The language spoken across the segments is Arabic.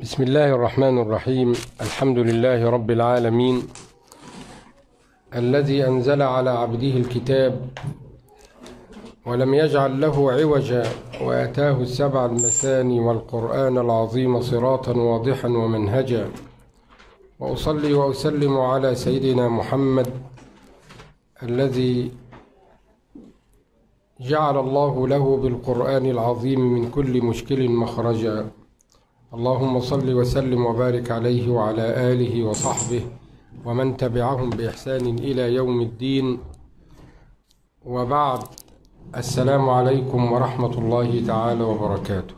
بسم الله الرحمن الرحيم الحمد لله رب العالمين الذي أنزل على عبده الكتاب ولم يجعل له عوجا وآتاه السبع المثاني والقرآن العظيم صراطا واضحا ومنهجا وأصلي وأسلم على سيدنا محمد الذي جعل الله له بالقرآن العظيم من كل مشكل مخرجا اللهم صل وسلم وبارك عليه وعلى آله وصحبه ومن تبعهم بإحسان إلى يوم الدين وبعد السلام عليكم ورحمة الله تعالى وبركاته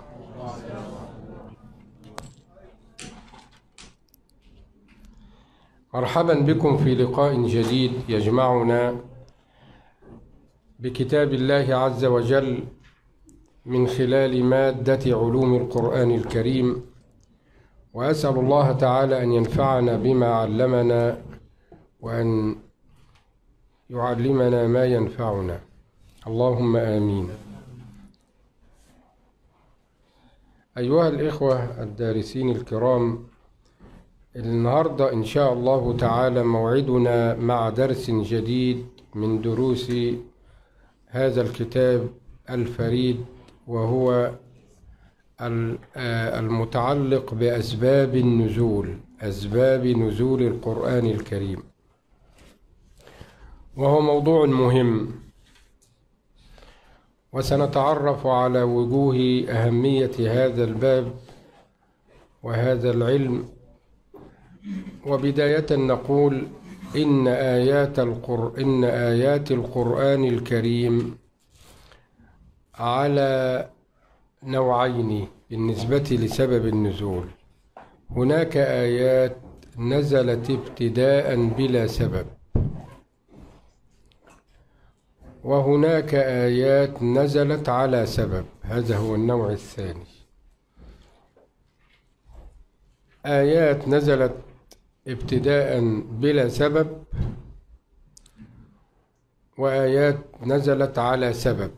مرحبا بكم في لقاء جديد يجمعنا بكتاب الله عز وجل من خلال مادة علوم القرآن الكريم وأسأل الله تعالى أن ينفعنا بما علمنا وأن يعلمنا ما ينفعنا اللهم آمين أيها الإخوة الدارسين الكرام النهاردة إن شاء الله تعالى موعدنا مع درس جديد من دروس هذا الكتاب الفريد وهو آه، المتعلق بأسباب النزول أسباب نزول القرآن الكريم وهو موضوع مهم وسنتعرف على وجوه أهمية هذا الباب وهذا العلم وبداية نقول إن آيات القر إن آيات القرآن الكريم على نوعين بالنسبة لسبب النزول هناك آيات نزلت ابتداء بلا سبب وهناك آيات نزلت على سبب هذا هو النوع الثاني آيات نزلت ابتداء بلا سبب وآيات نزلت على سبب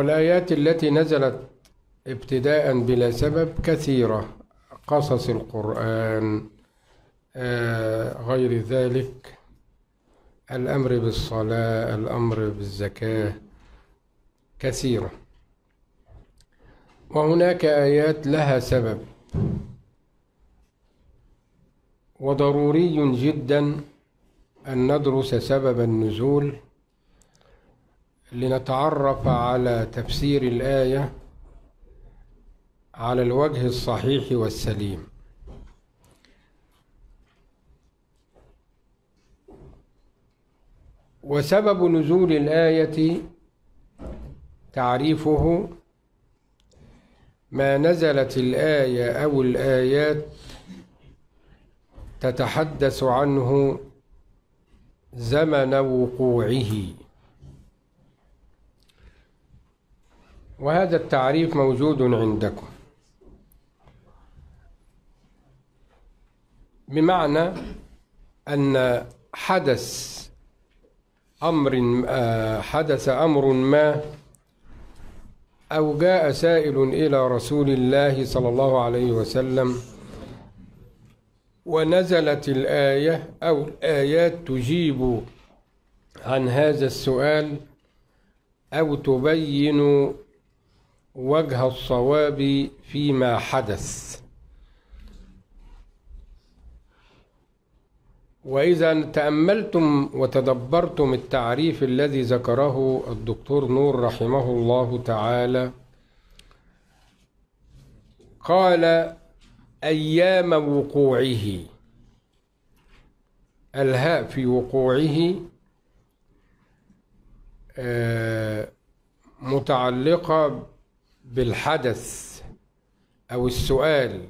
والآيات التي نزلت ابتداء بلا سبب كثيرة قصص القرآن آه، غير ذلك الأمر بالصلاة الأمر بالزكاة كثيرة وهناك آيات لها سبب وضروري جدا أن ندرس سبب النزول لنتعرف على تفسير الآية على الوجه الصحيح والسليم وسبب نزول الآية تعريفه ما نزلت الآية أو الآيات تتحدث عنه زمن وقوعه وهذا التعريف موجود عندكم بمعنى أن حدث أمر آه، حدث أمر ما أو جاء سائل إلى رسول الله صلى الله عليه وسلم ونزلت الآية أو الآيات تجيب عن هذا السؤال أو تبين وجه الصواب فيما حدث وإذا تأملتم وتدبرتم التعريف الذي ذكره الدكتور نور رحمه الله تعالى قال أيام وقوعه الهاء في وقوعه آه، متعلقة بالحدث أو السؤال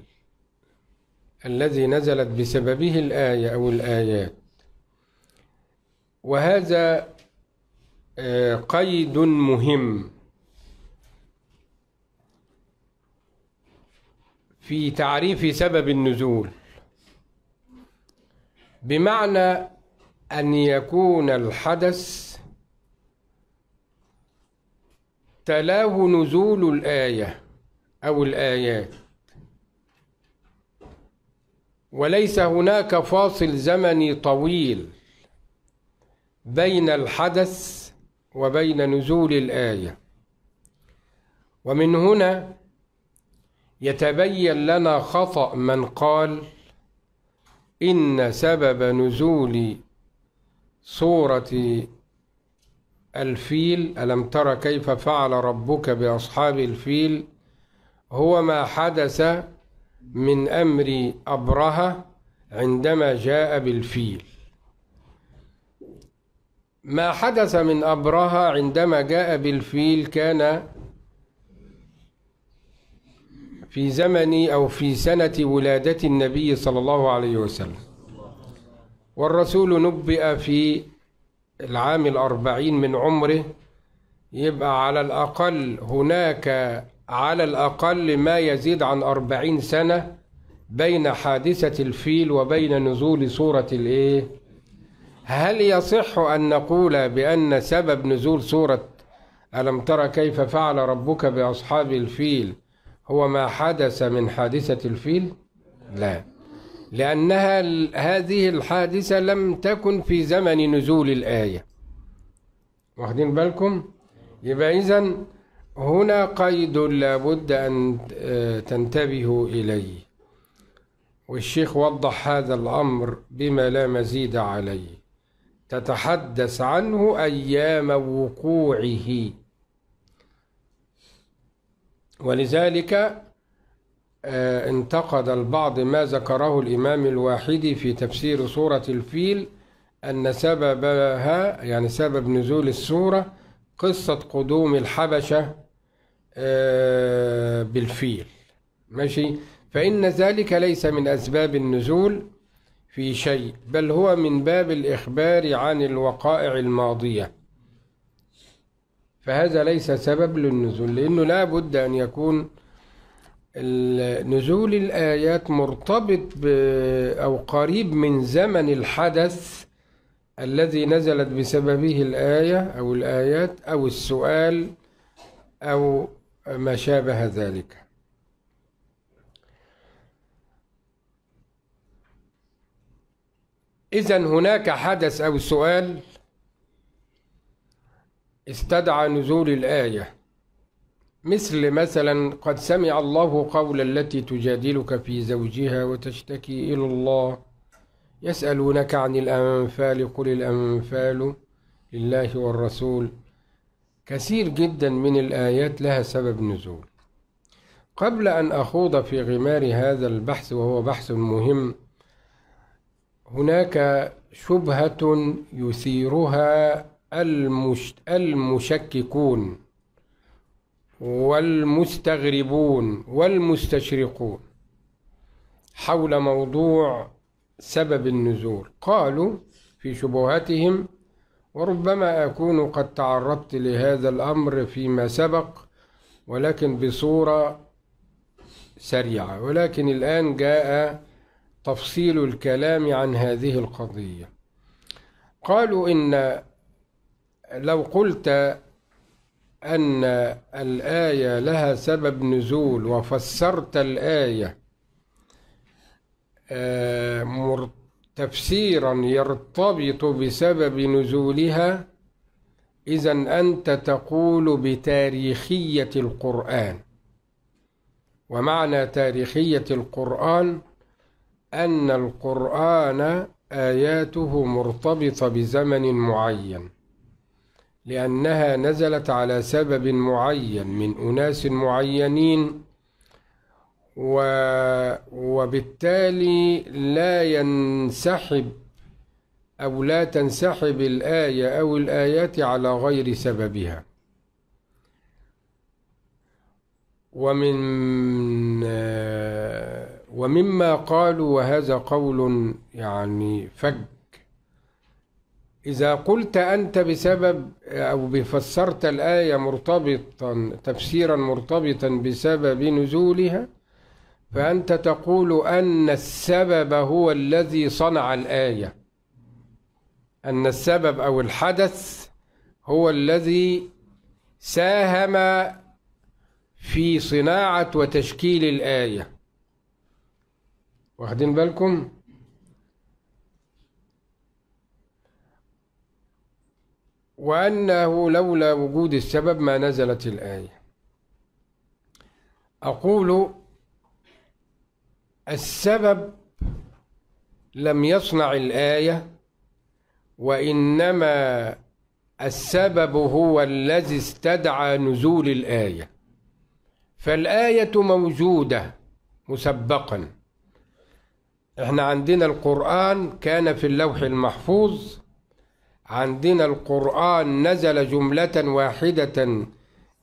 الذي نزلت بسببه الآية أو الآيات وهذا آه، قيد مهم في تعريف سبب النزول بمعنى أن يكون الحدث تلاه نزول الآية أو الآيات وليس هناك فاصل زمني طويل بين الحدث وبين نزول الآية ومن هنا يتبين لنا خطأ من قال إن سبب نزول سورة الفيل ألم تر كيف فعل ربك بأصحاب الفيل هو ما حدث من أمر أبرهة عندما جاء بالفيل ما حدث من أبرهة عندما جاء بالفيل كان في زمن أو في سنة ولادة النبي صلى الله عليه وسلم والرسول نبئ في العام الأربعين من عمره يبقى على الأقل هناك على الأقل ما يزيد عن أربعين سنة بين حادثة الفيل وبين نزول سورة الإيه؟ هل يصح أن نقول بأن سبب نزول سورة ألم ترى كيف فعل ربك بأصحاب الفيل هو ما حدث من حادثة الفيل؟ لا لأنها هذه الحادثة لم تكن في زمن نزول الآية واخدين بالكم يبقى إذا هنا قيد لابد أن آه، تنتبهوا إليه والشيخ وضح هذا الأمر بما لا مزيد عليه تتحدث عنه أيام وقوعه ولذلك آه، انتقد البعض ما ذكره الإمام الواحدي في تفسير سورة الفيل أن سببها يعني سبب نزول السورة قصة قدوم الحبشة آه، بالفيل ماشي فإن ذلك ليس من أسباب النزول في شيء بل هو من باب الإخبار عن الوقائع الماضية فهذا ليس سبب للنزول لأنه لا بد أن يكون نزول الآيات مرتبط أو قريب من زمن الحدث الذي نزلت بسببه الآية أو الآيات أو السؤال أو ما شابه ذلك إذا هناك حدث أو سؤال استدعى نزول الآية مثل مثلا قد سمع الله قول التي تجادلك في زوجها وتشتكي إلى الله يسألونك عن الأنفال قل الأنفال لله والرسول كثير جدا من الآيات لها سبب نزول قبل أن أخوض في غمار هذا البحث وهو بحث مهم هناك شبهة يثيرها المشككون والمستغربون والمستشرقون حول موضوع سبب النزول قالوا في شبهاتهم وربما أكون قد تعرضت لهذا الأمر فيما سبق ولكن بصورة سريعة ولكن الآن جاء تفصيل الكلام عن هذه القضية قالوا إن لو قلت أن الآية لها سبب نزول وفسرت الآية آه، تفسيرا يرتبط بسبب نزولها إذا أنت تقول بتاريخية القرآن ومعنى تاريخية القرآن أن القرآن آياته مرتبطة بزمن معين لأنها نزلت على سبب معين من أناس معينين و وبالتالي لا ينسحب أو لا تنسحب الآية أو الآيات على غير سببها ومن ومما قالوا وهذا قول يعني فج إذا قلت أنت بسبب أو فسرت الآية مرتبطا تفسيرا مرتبطا بسبب نزولها فأنت تقول أن السبب هو الذي صنع الآية أن السبب أو الحدث هو الذي ساهم في صناعة وتشكيل الآية واخدين بالكم؟ وأنه لولا وجود السبب ما نزلت الآية أقول السبب لم يصنع الآية وإنما السبب هو الذي استدعى نزول الآية فالآية موجودة مسبقا احنا عندنا القرآن كان في اللوح المحفوظ عندنا القرآن نزل جملة واحدة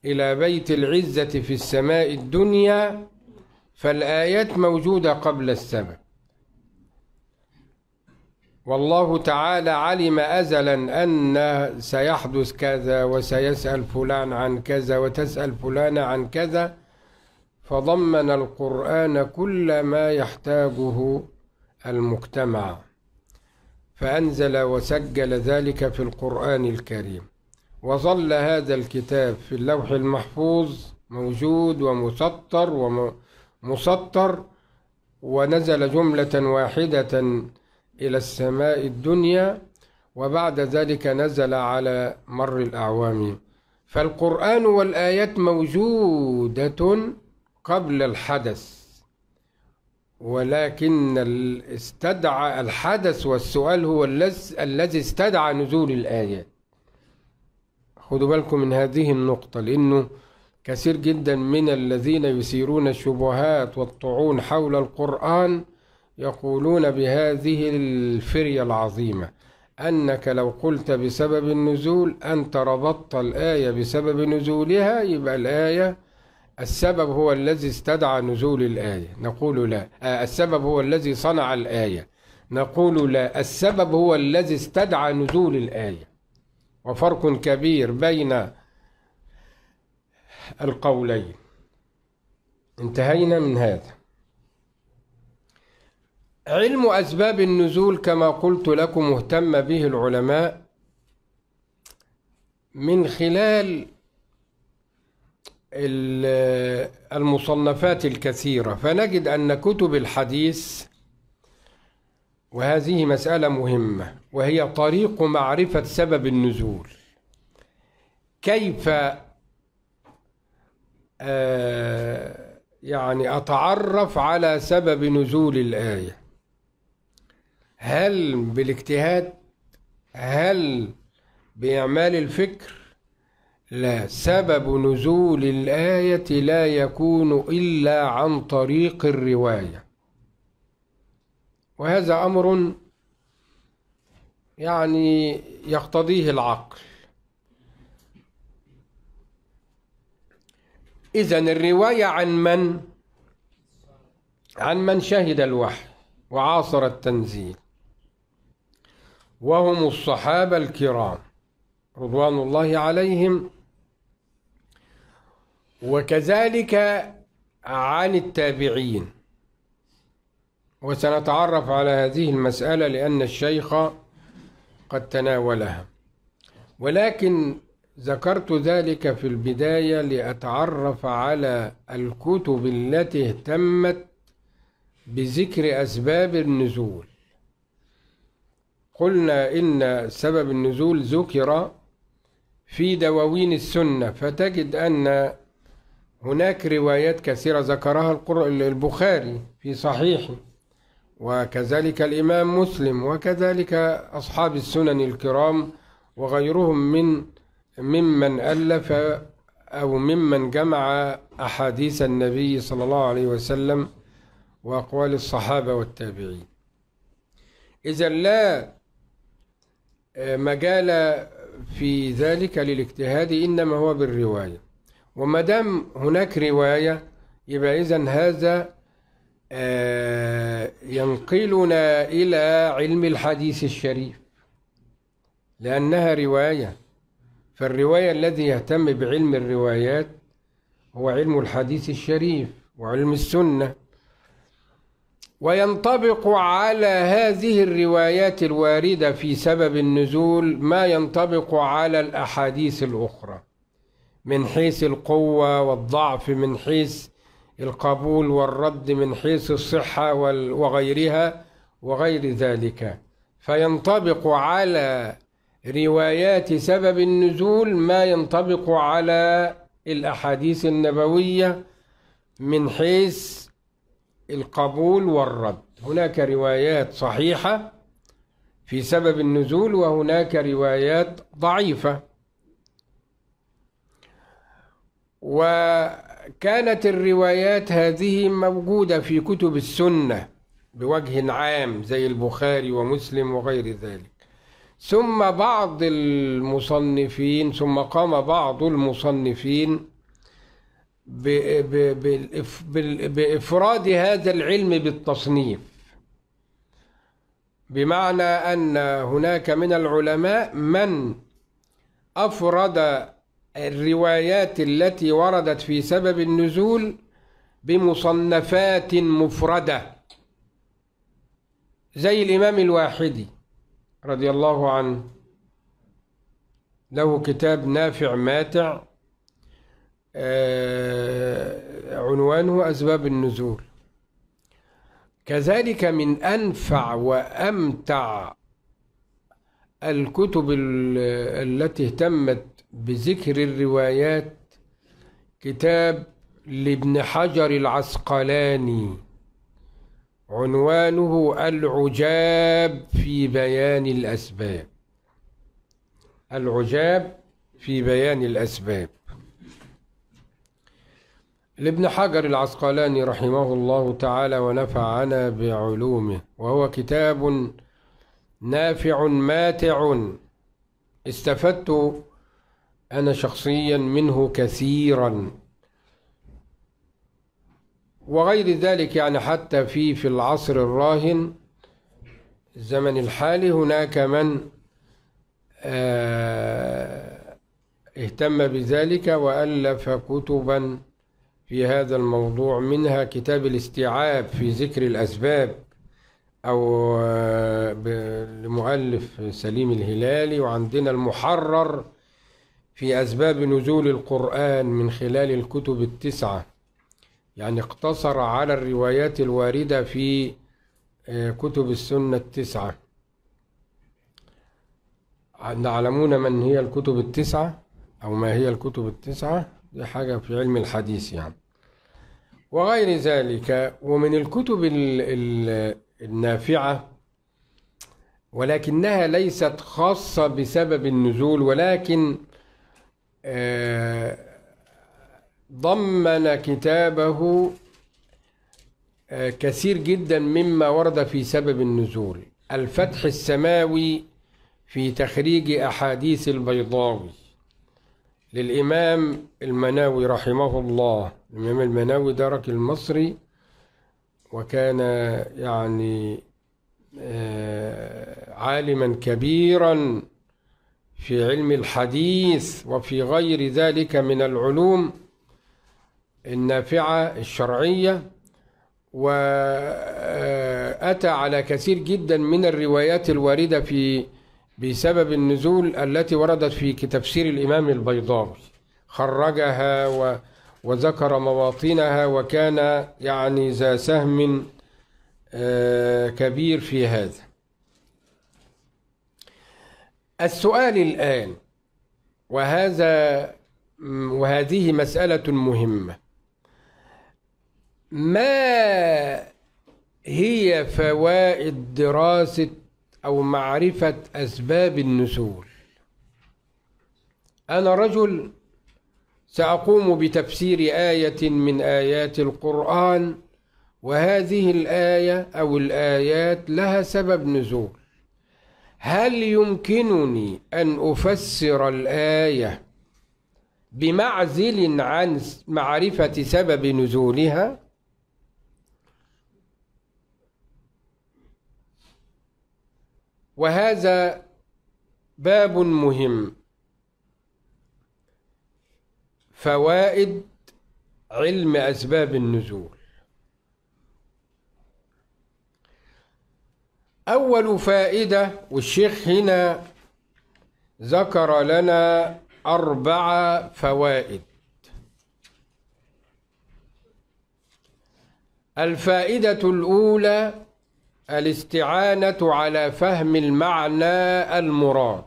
إلى بيت العزة في السماء الدنيا فالآيات موجودة قبل السبب والله تعالى علم أزلا أن سيحدث كذا وسيسأل فلان عن كذا وتسأل فلان عن كذا فضمن القرآن كل ما يحتاجه المجتمع فأنزل وسجل ذلك في القرآن الكريم وظل هذا الكتاب في اللوح المحفوظ موجود ومسطر ومسطر ونزل جملة واحدة إلى السماء الدنيا وبعد ذلك نزل على مر الأعوام فالقرآن والآيات موجودة قبل الحدث ولكن استدعى الحدث والسؤال هو الذي استدعى نزول الآيات خدوا بالكم من هذه النقطة لأنه كثير جدا من الذين يثيرون الشبهات والطعون حول القرآن يقولون بهذه الفرية العظيمة أنك لو قلت بسبب النزول أنت ربطت الآية بسبب نزولها يبقى الآية السبب هو الذي استدعى نزول الآية نقول لا آه، السبب هو الذي صنع الآية نقول لا السبب هو الذي استدعى نزول الآية وفرق كبير بين القولين انتهينا من هذا علم أسباب النزول كما قلت لكم اهتم به العلماء من خلال المصنفات الكثيرة فنجد أن كتب الحديث وهذه مسألة مهمة وهي طريق معرفة سبب النزول كيف آه، يعني أتعرف على سبب نزول الآية هل بالاجتهاد هل بإعمال الفكر لا سبب نزول الآية لا يكون إلا عن طريق الرواية وهذا أمر يعني يقتضيه العقل إذا الرواية عن من؟ عن من شهد الوحي وعاصر التنزيل وهم الصحابة الكرام رضوان الله عليهم وكذلك عن التابعين وسنتعرف على هذه المسألة لأن الشيخ قد تناولها ولكن ذكرت ذلك في البداية لأتعرف على الكتب التي اهتمت بذكر أسباب النزول قلنا إن سبب النزول ذكر في دواوين السنة فتجد أن هناك روايات كثيرة ذكرها البخاري في صحيحه وكذلك الإمام مسلم وكذلك أصحاب السنن الكرام وغيرهم من ممن ألف أو ممن جمع أحاديث النبي صلى الله عليه وسلم وأقوال الصحابة والتابعين إذا لا آه، مجال في ذلك للاجتهاد إنما هو بالرواية وما دام هناك رواية يبقى إذا هذا آه، ينقلنا إلى علم الحديث الشريف لأنها رواية فالرواية الذي يهتم بعلم الروايات هو علم الحديث الشريف وعلم السنة وينطبق على هذه الروايات الواردة في سبب النزول ما ينطبق على الأحاديث الأخرى من حيث القوة والضعف من حيث القبول والرد من حيث الصحة وغيرها وغير ذلك فينطبق على روايات سبب النزول ما ينطبق على الأحاديث النبوية من حيث القبول والرد هناك روايات صحيحة في سبب النزول وهناك روايات ضعيفة وكانت الروايات هذه موجودة في كتب السنة بوجه عام زي البخاري ومسلم وغير ذلك ثم بعض المصنفين ثم قام بعض المصنفين بإفراد هذا العلم بالتصنيف بمعنى أن هناك من العلماء من أفرد الروايات التي وردت في سبب النزول بمصنفات مفردة زي الإمام الواحدي رضي الله عنه له كتاب نافع ماتع آه، عنوانه أسباب النزول كذلك من أنفع وأمتع الكتب التي اهتمت بذكر الروايات كتاب لابن حجر العسقلاني عنوانه العجاب في بيان الأسباب العجاب في بيان الأسباب لابن حجر العسقلاني رحمه الله تعالى ونفعنا بعلومه وهو كتاب نافع ماتع استفدت أنا شخصيا منه كثيرا وغير ذلك يعني حتى في في العصر الراهن الزمن الحالي هناك من آه، اهتم بذلك وألف كتبا في هذا الموضوع منها كتاب الاستيعاب في ذكر الأسباب أو آه، لمؤلف سليم الهلالي وعندنا المحرر في أسباب نزول القرآن من خلال الكتب التسعة يعني اقتصر على الروايات الواردة في آه، كتب السنة التسعة نعلمون من هي الكتب التسعة أو ما هي الكتب التسعة دي حاجة في علم الحديث يعني وغير ذلك ومن الكتب النافعة ولكنها ليست خاصة بسبب النزول ولكن آه، ضمن كتابه آه، كثير جدا مما ورد في سبب النزول الفتح السماوي في تخريج أحاديث البيضاوي للإمام المناوي رحمه الله الإمام المناوي درك المصري وكان يعني آه، عالما كبيرا في علم الحديث وفي غير ذلك من العلوم النافعة الشرعية وأتى على كثير جدا من الروايات الواردة في بسبب النزول التي وردت في تفسير الإمام البيضاوي خرجها و وذكر مواطنها وكان يعني ذا سهم آه، كبير في هذا السؤال الآن وهذا وهذه مسألة مهمة ما هي فوائد دراسة أو معرفة أسباب النزول أنا رجل سأقوم بتفسير آية من آيات القرآن وهذه الآية أو الآيات لها سبب نزول هل يمكنني أن أفسر الآية بمعزل عن معرفة سبب نزولها؟ وهذا باب مهم فوائد علم أسباب النزول أول فائدة والشيخ هنا ذكر لنا أربع فوائد الفائدة الأولى الاستعانة على فهم المعنى المراد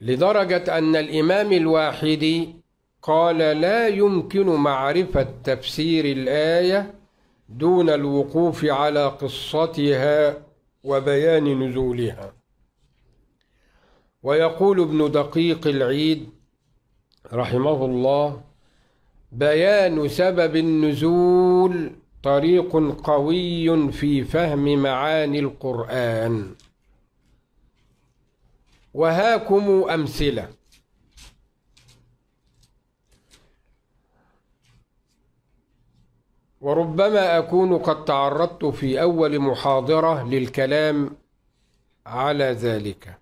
لدرجة أن الإمام الواحد قال لا يمكن معرفة تفسير الآية دون الوقوف على قصتها وبيان نزولها ويقول ابن دقيق العيد رحمه الله بيان سبب النزول طريق قوي في فهم معاني القرآن وهاكم أمثلة وربما أكون قد تعرضت في أول محاضرة للكلام على ذلك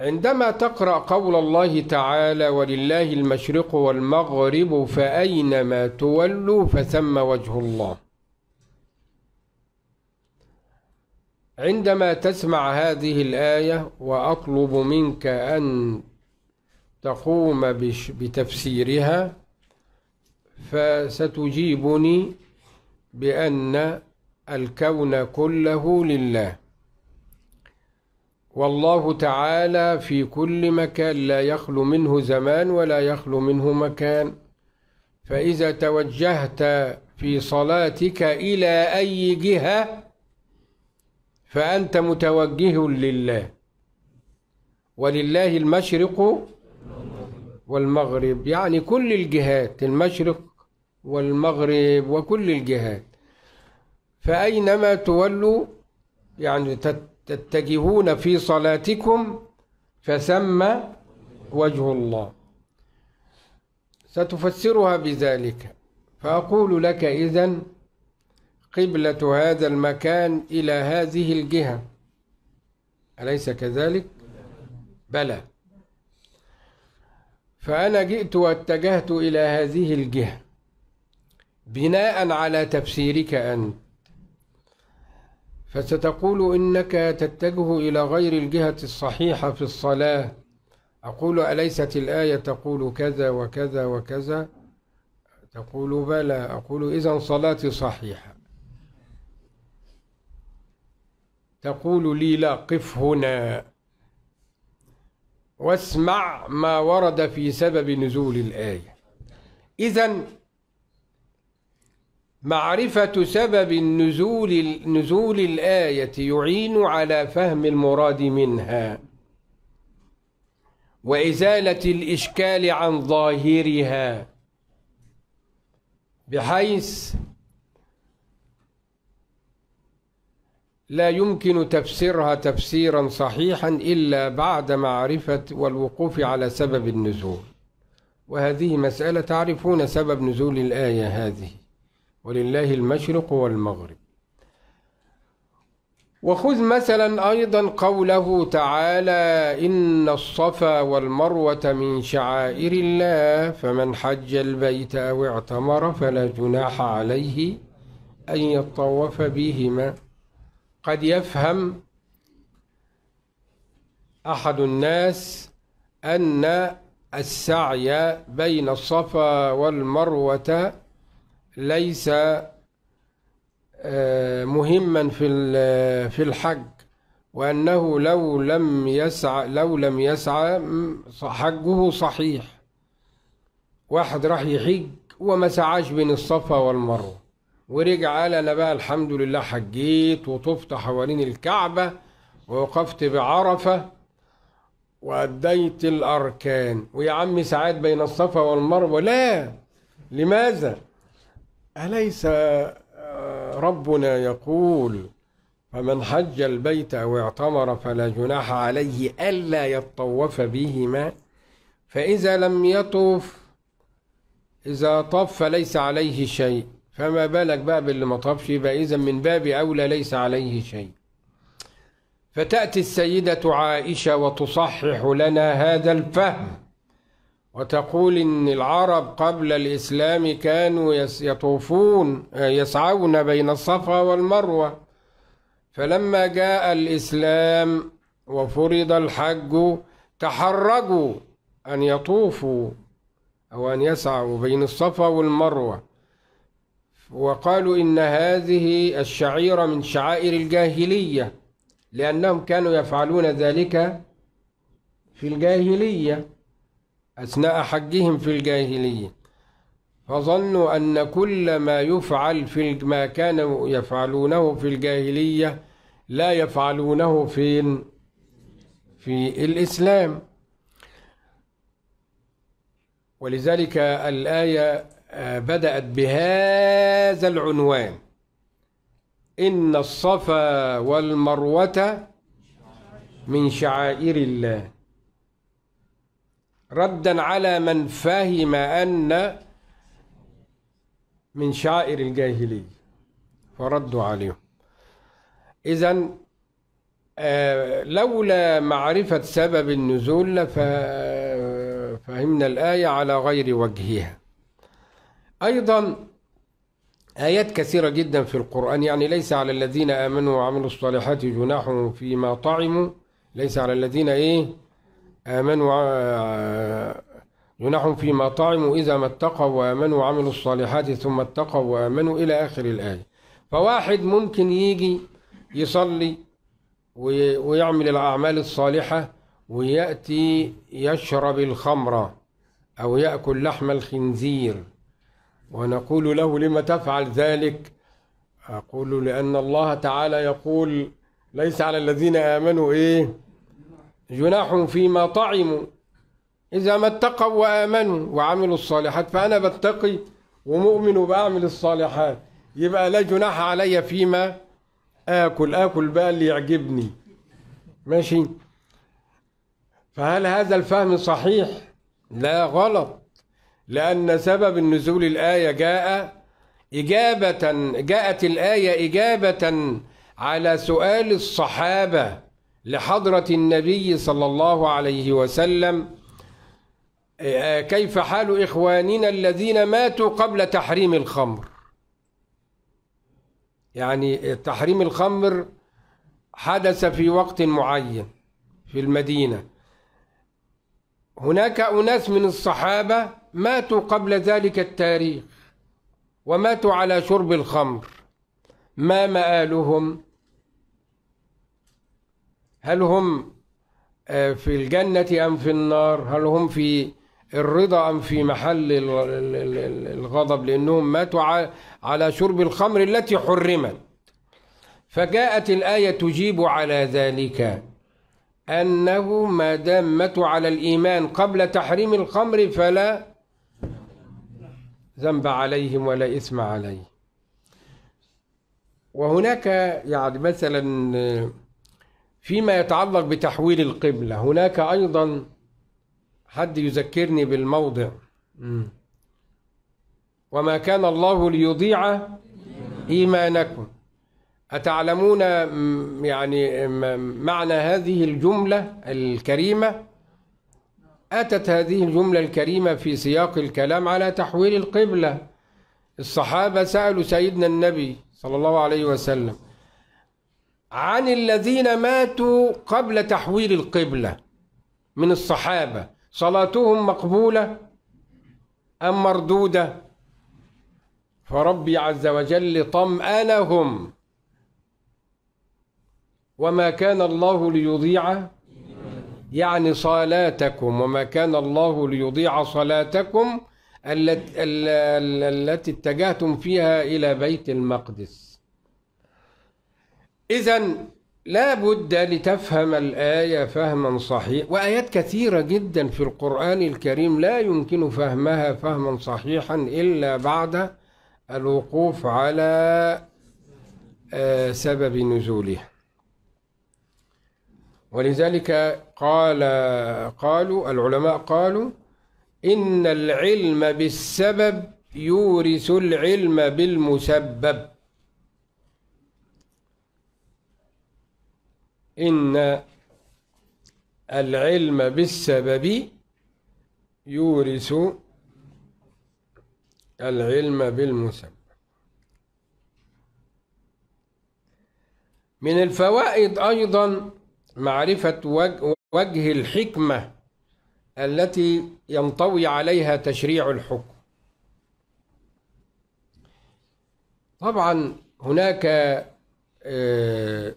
عندما تقرأ قول الله تعالى ولله المشرق والمغرب فأينما تولوا فثم وجه الله عندما تسمع هذه الآية وأطلب منك أن تقوم بتفسيرها فستجيبني بأن الكون كله لله والله تعالى في كل مكان لا يخلو منه زمان ولا يخلو منه مكان فإذا توجهت في صلاتك إلى أي جهة فأنت متوجه لله ولله المشرق والمغرب يعني كل الجهات المشرق والمغرب وكل الجهات فأينما تولوا يعني تتجهون في صلاتكم فثم وجه الله ستفسرها بذلك فأقول لك إذن قبلة هذا المكان إلى هذه الجهة أليس كذلك؟ بلى فأنا جئت واتجهت إلى هذه الجهة بناء على تفسيرك أنت فستقول إنك تتجه إلى غير الجهة الصحيحة في الصلاة أقول أليست الآية تقول كذا وكذا وكذا تقول بلى أقول إذا صلاتي صحيحة تقول لي لا قف هنا واسمع ما ورد في سبب نزول الآية إذا معرفة سبب النزول نزول الآية يعين على فهم المراد منها وإزالة الإشكال عن ظاهرها بحيث لا يمكن تفسيرها تفسيرا صحيحا إلا بعد معرفة والوقوف على سبب النزول وهذه مسألة تعرفون سبب نزول الآية هذه ولله المشرق والمغرب وخذ مثلا أيضا قوله تعالى إن الصفا والمروة من شعائر الله فمن حج البيت أو اعتمر فلا جناح عليه أن يطوف بهما قد يفهم أحد الناس أن السعي بين الصفا والمروة ليس آه، مهما في آه، في الحج وأنه لو لم يسعى لو لم يسعى حجه صحيح واحد راح يحج وما سعاش بين الصفا والمروة ورجع قال انا بقى الحمد لله حجيت وطفت حوالين الكعبه ووقفت بعرفه واديت الاركان ويا عم ساعات بين الصفا والمروه لا لماذا اليس آه، ربنا يقول فمن حج البيت او اعتمر فلا جناح عليه الا يطوف بهما فاذا لم يطف اذا طف فليس عليه شيء فما بالك بقى باللي ما طابش يبقى إذا من باب أولى ليس عليه شيء فتأتي السيدة عائشة وتصحح لنا هذا الفهم وتقول إن العرب قبل الإسلام كانوا يطوفون يسعون بين الصفا والمروة فلما جاء الإسلام وفرض الحج تحرجوا أن يطوفوا أو أن يسعوا بين الصفا والمروة وقالوا إن هذه الشعيرة من شعائر الجاهلية لأنهم كانوا يفعلون ذلك في الجاهلية أثناء حجهم في الجاهلية فظنوا أن كل ما يفعل في ما كانوا يفعلونه في الجاهلية لا يفعلونه في في الإسلام ولذلك الآية آه، بدأت بهذا العنوان إن الصفا والمروة من شعائر الله ردا على من فهم أن من شعائر الجاهلية فردوا عليهم إذا آه، لولا معرفة سبب النزول فهمنا الآية على غير وجهها أيضا آيات كثيرة جدا في القرآن يعني ليس على الذين آمنوا وعملوا الصالحات جناح فيما طعموا ليس على الذين إيه آمنوا آه، جناح فيما طعموا إذا ما اتقوا وآمنوا وعملوا الصالحات ثم اتقوا وآمنوا إلى آخر الآية فواحد ممكن يجي يصلي ويعمل الأعمال الصالحة ويأتي يشرب الخمرة أو يأكل لحم الخنزير ونقول له لم تفعل ذلك أقول لأن الله تعالى يقول ليس على الذين آمنوا إيه جناح فيما طعموا إذا ما اتقوا وآمنوا وعملوا الصالحات فأنا بتقي ومؤمن وبعمل الصالحات يبقى لا جناح علي فيما آكل آكل بقى اللي يعجبني ماشي فهل هذا الفهم صحيح؟ لا غلط لأن سبب نزول الآية جاء إجابة جاءت الآية إجابة على سؤال الصحابة لحضرة النبي صلى الله عليه وسلم آه، آه، كيف حال إخواننا الذين ماتوا قبل تحريم الخمر يعني تحريم الخمر حدث في وقت معين في المدينة هناك أناس من الصحابة ماتوا قبل ذلك التاريخ وماتوا على شرب الخمر ما مآلهم هل هم آه، في الجنة أم في النار هل هم في الرضا أم في محل الغضب لأنهم ماتوا على شرب الخمر التي حرمت فجاءت الآية تجيب على ذلك أنه ما دام ماتوا على الإيمان قبل تحريم الخمر فلا ذنب عليهم ولا إثم عليه وهناك يعني مثلا فيما يتعلق بتحويل القبلة هناك أيضا حد يذكرني بالموضع وما كان الله ليضيع إيمانكم أتعلمون يعني معنى هذه الجملة الكريمة أتت هذه الجملة الكريمة في سياق الكلام على تحويل القبلة الصحابة سألوا سيدنا النبي صلى الله عليه وسلم عن الذين ماتوا قبل تحويل القبلة من الصحابة صلاتهم مقبولة أم مردودة فربي عز وجل طمأنهم وما كان الله ليضيع يعني صلاتكم وما كان الله ليضيع صلاتكم التي التي اتجهتم فيها إلى بيت المقدس إذا لا بد لتفهم الآية فهما صحيحا وآيات كثيرة جدا في القرآن الكريم لا يمكن فهمها فهما صحيحا إلا بعد الوقوف على آه، سبب نزولها ولذلك قال قالوا العلماء قالوا إن العلم بالسبب يورث العلم بالمسبب إن العلم بالسبب يورث العلم بالمسبب من الفوائد أيضا معرفة وجه الحكمة التي ينطوي عليها تشريع الحكم طبعا هناك آه،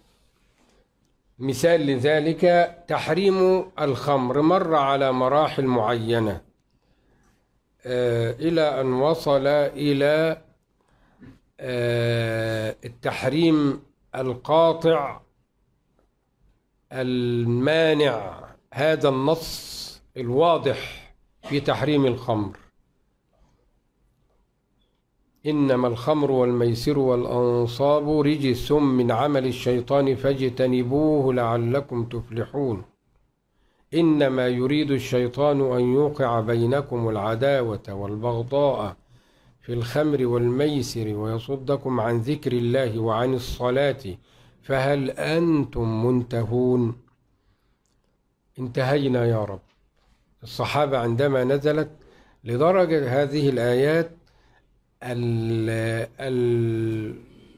مثال لذلك تحريم الخمر مر على مراحل معينة آه، إلى أن وصل إلى آه، التحريم القاطع المانع هذا النص الواضح في تحريم الخمر إنما الخمر والميسر والأنصاب رجس من عمل الشيطان فاجتنبوه لعلكم تفلحون إنما يريد الشيطان أن يوقع بينكم العداوة والبغضاء في الخمر والميسر ويصدكم عن ذكر الله وعن الصلاة فهل أنتم منتهون انتهينا يا رب الصحابة عندما نزلت لدرجة هذه الآيات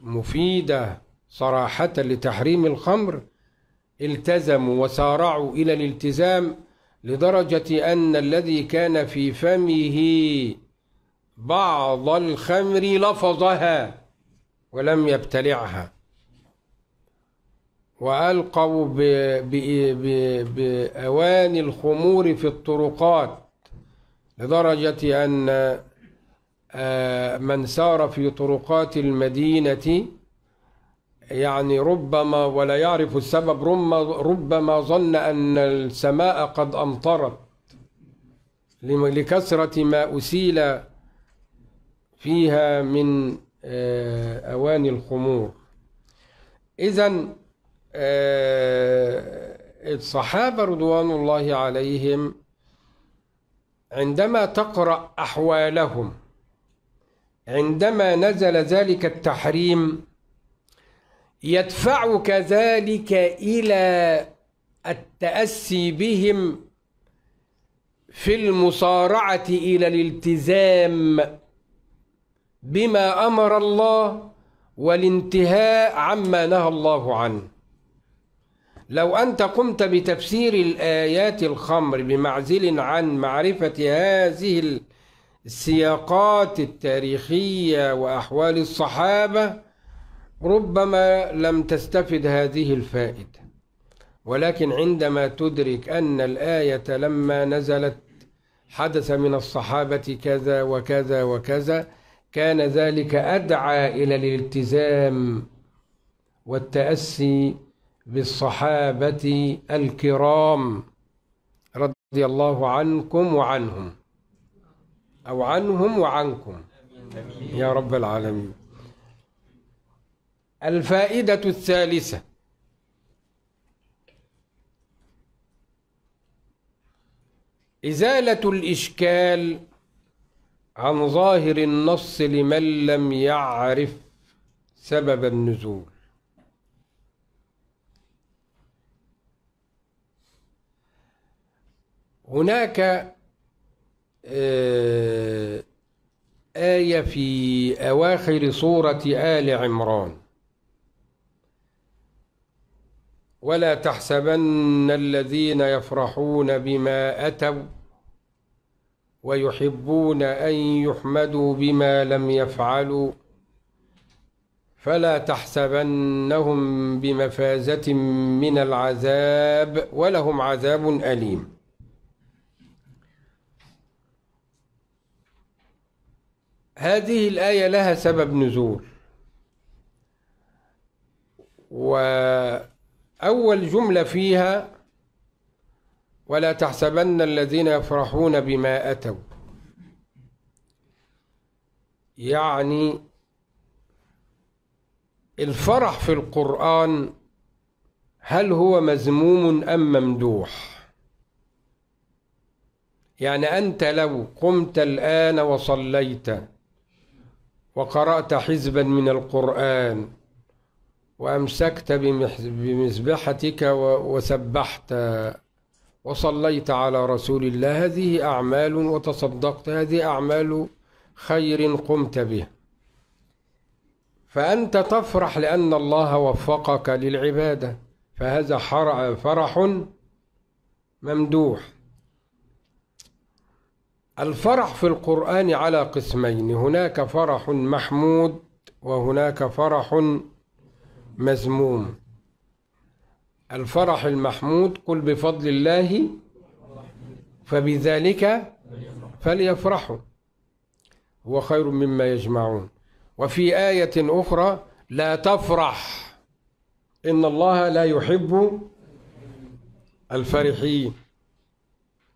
المفيدة صراحة لتحريم الخمر التزموا وسارعوا إلى الالتزام لدرجة أن الذي كان في فمه بعض الخمر لفظها ولم يبتلعها وألقوا بأواني الخمور في الطرقات لدرجة أن آه، من سار في طرقات المدينة يعني ربما ولا يعرف السبب ربما ظن أن السماء قد أمطرت لكثرة ما أسيل فيها من آه، أواني الخمور إذا آه، الصحابة رضوان الله عليهم عندما تقرأ أحوالهم عندما نزل ذلك التحريم يدفعك ذلك إلى التأسي بهم في المصارعة إلى الالتزام بما أمر الله والانتهاء عما نهى الله عنه لو أنت قمت بتفسير الآيات الخمر بمعزل عن معرفة هذه السياقات التاريخية وأحوال الصحابة ربما لم تستفد هذه الفائدة ولكن عندما تدرك أن الآية لما نزلت حدث من الصحابة كذا وكذا وكذا كان ذلك أدعى إلى الالتزام والتأسي بالصحابة الكرام رضي الله عنكم وعنهم أو عنهم وعنكم يا رب العالمين الفائدة الثالثة إزالة الإشكال عن ظاهر النص لمن لم يعرف سبب النزول هناك آه، آية في أواخر سورة آل عمران ولا تحسبن الذين يفرحون بما أتوا ويحبون أن يحمدوا بما لم يفعلوا فلا تحسبنهم بمفازة من العذاب ولهم عذاب أليم هذه الآية لها سبب نزول وأول جملة فيها ولا تحسبن الذين يفرحون بما أتوا يعني الفرح في القرآن هل هو مذموم أم ممدوح يعني أنت لو قمت الآن وصليت وقرأت حزبا من القرآن وأمسكت بمسبحتك وسبحت وصليت على رسول الله هذه أعمال وتصدقت هذه أعمال خير قمت به فأنت تفرح لأن الله وفقك للعبادة فهذا فرح ممدوح الفرح في القرآن على قسمين هناك فرح محمود وهناك فرح مذموم الفرح المحمود قل بفضل الله فبذلك فليفرحوا هو خير مما يجمعون وفي آية أخرى لا تفرح إن الله لا يحب الفرحين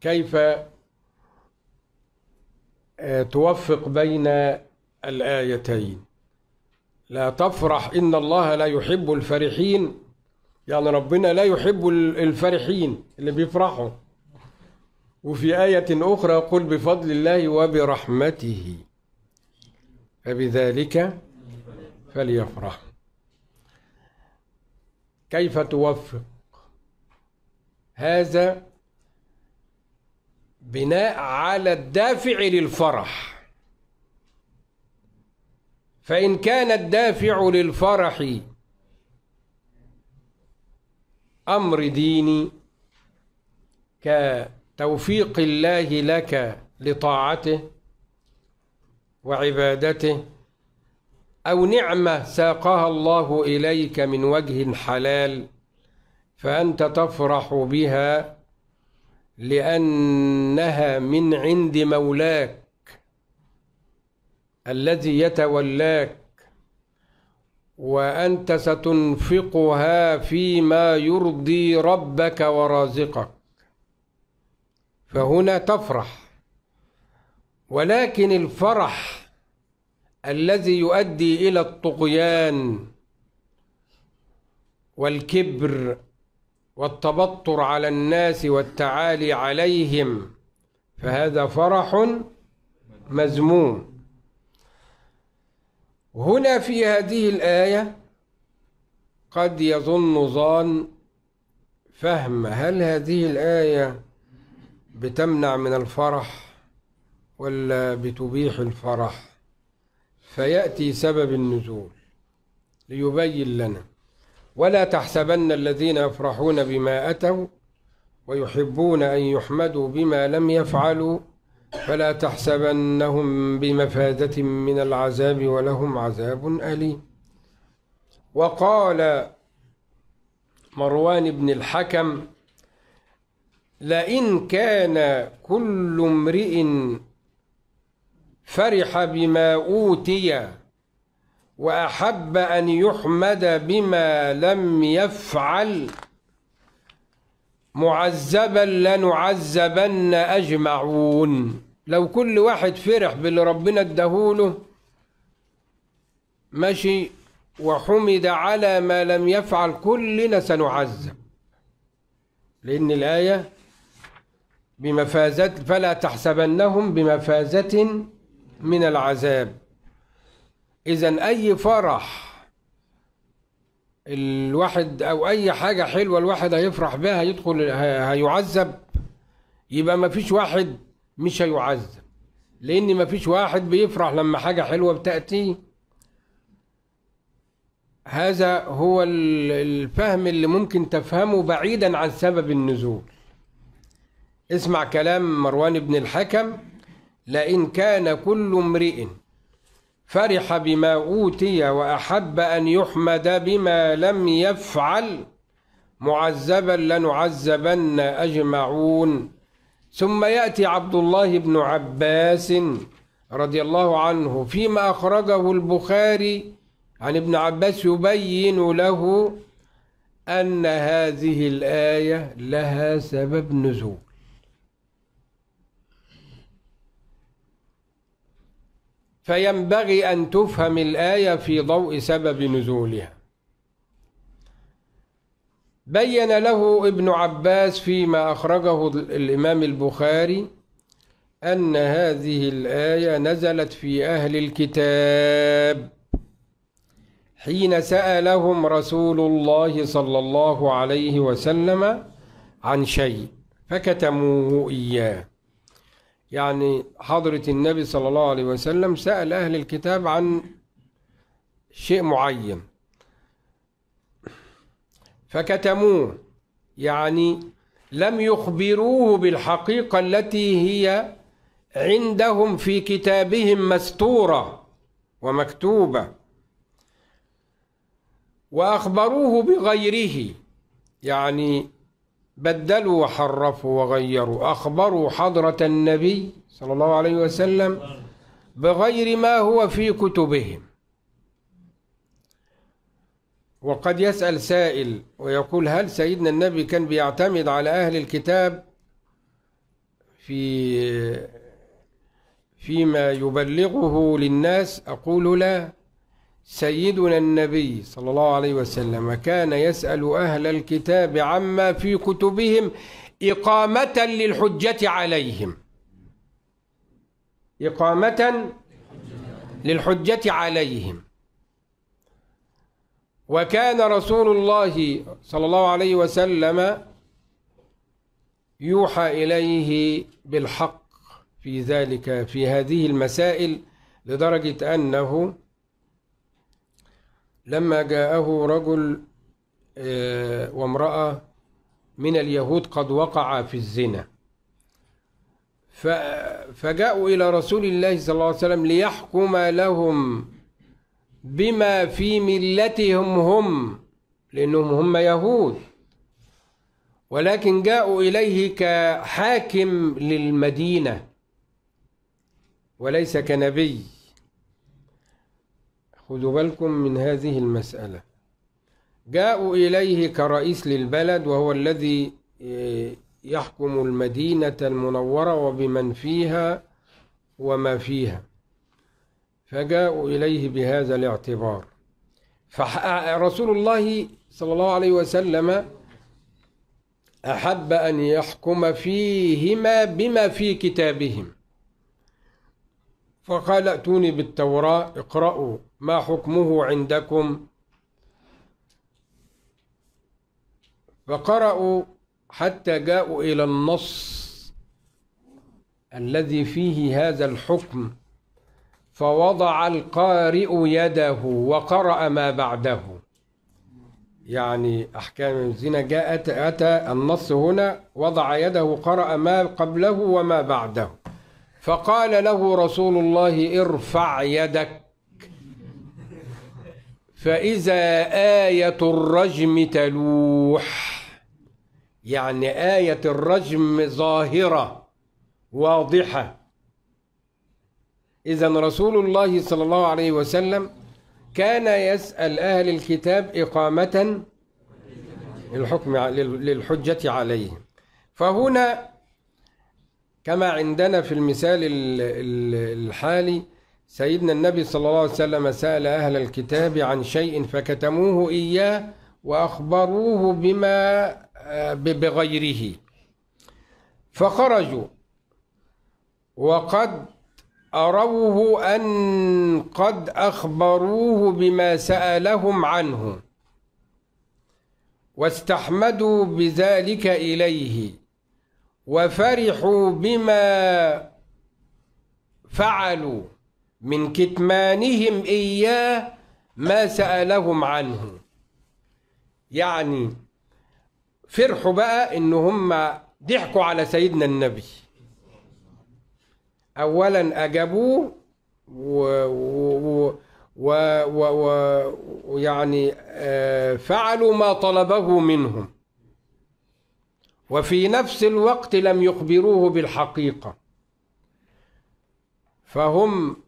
كيف آه، توفق بين الآيتين لا تفرح إن الله لا يحب الفرحين يعني ربنا لا يحب الفرحين اللي بيفرحوا وفي آية أخرى قل بفضل الله وبرحمته فبذلك فليفرح كيف توفق هذا بناء على الدافع للفرح فإن كان الدافع للفرح أمر ديني كتوفيق الله لك لطاعته وعبادته أو نعمة ساقها الله إليك من وجه حلال فأنت تفرح بها لأنها من عند مولاك الذي يتولاك وأنت ستنفقها فيما يرضي ربك ورازقك فهنا تفرح ولكن الفرح الذي يؤدي إلى الطغيان والكبر والتبطر على الناس والتعالي عليهم فهذا فرح مذموم هنا في هذه الآية قد يظن ظان فهم هل هذه الآية بتمنع من الفرح ولا بتبيح الفرح فيأتي سبب النزول ليبين لنا ولا تحسبن الذين يفرحون بما أتوا ويحبون أن يحمدوا بما لم يفعلوا فلا تحسبنهم بمفازة من العذاب ولهم عذاب أليم وقال مروان بن الحكم لئن كان كل امرئ فرح بما أوتي وأحب أن يحمد بما لم يفعل معذبا لنعذبن أجمعون لو كل واحد فرح باللي ربنا ادهوله ماشي وحمد على ما لم يفعل كلنا سنعذب لأن الآية بمفازة فلا تحسبنهم بمفازة من العذاب اذا اي فرح الواحد او اي حاجه حلوه الواحد هيفرح بها يدخل هيعذب يبقى ما فيش واحد مش هيعذب لان ما فيش واحد بيفرح لما حاجه حلوه بتاتي هذا هو الفهم اللي ممكن تفهمه بعيدا عن سبب النزول اسمع كلام مروان بن الحكم لئن كان كل امرئ فرح بما أوتي وأحب أن يحمد بما لم يفعل معذبا لنعذبن أجمعون ثم يأتي عبد الله بن عباس رضي الله عنه فيما أخرجه البخاري عن ابن عباس يبين له أن هذه الآية لها سبب نزول فينبغي أن تفهم الآية في ضوء سبب نزولها بين له ابن عباس فيما أخرجه الإمام البخاري أن هذه الآية نزلت في أهل الكتاب حين سألهم رسول الله صلى الله عليه وسلم عن شيء فكتموه إياه يعني حضرة النبي صلى الله عليه وسلم سأل أهل الكتاب عن شيء معين فكتموه يعني لم يخبروه بالحقيقة التي هي عندهم في كتابهم مستورة ومكتوبة وأخبروه بغيره يعني بدلوا وحرفوا وغيروا أخبروا حضرة النبي صلى الله عليه وسلم بغير ما هو في كتبهم وقد يسأل سائل ويقول هل سيدنا النبي كان بيعتمد على أهل الكتاب في فيما يبلغه للناس أقول لا سيدنا النبي صلى الله عليه وسلم كان يسأل أهل الكتاب عما في كتبهم إقامة للحجة عليهم إقامة للحجة عليهم وكان رسول الله صلى الله عليه وسلم يوحى إليه بالحق في ذلك في هذه المسائل لدرجة أنه لما جاءه رجل آه، وامرأة من اليهود قد وقع في الزنا فجاءوا إلى رسول الله صلى الله عليه وسلم ليحكم لهم بما في ملتهم هم لأنهم هم يهود ولكن جاءوا إليه كحاكم للمدينة وليس كنبي خذوا بالكم من هذه المسألة جاءوا إليه كرئيس للبلد وهو الذي آه، يحكم المدينة المنورة وبمن فيها وما فيها فجاءوا إليه بهذا الاعتبار فرسول الله صلى الله عليه وسلم أحب أن يحكم فيهما بما في كتابهم فقال ائتوني بالتوراة اقرأوا ما حكمه عندكم فقرأوا حتى جاءوا إلى النص الذي فيه هذا الحكم فوضع القارئ يده وقرأ ما بعده يعني أحكام الزنا جاءت أتى النص هنا وضع يده وقرأ ما قبله وما بعده فقال له رسول الله ارفع يدك فإذا آية الرجم تلوح يعني آية الرجم ظاهرة واضحة إذا رسول الله صلى الله عليه وسلم كان يسأل أهل الكتاب إقامة الحكم للحجة عليه فهنا كما عندنا في المثال الحالي سيدنا النبي صلى الله عليه وسلم سأل أهل الكتاب عن شيء فكتموه إياه وأخبروه بما آه، بغيره فخرجوا وقد أروه أن قد أخبروه بما سألهم عنه واستحمدوا بذلك إليه وفرحوا بما فعلوا من كتمانهم إياه ما سألهم عنه يعني فرحوا بقى إن هم ضحكوا على سيدنا النبي أولا أجابوه و ويعني آه، فعلوا ما طلبه منهم وفي نفس الوقت لم يخبروه بالحقيقة فهم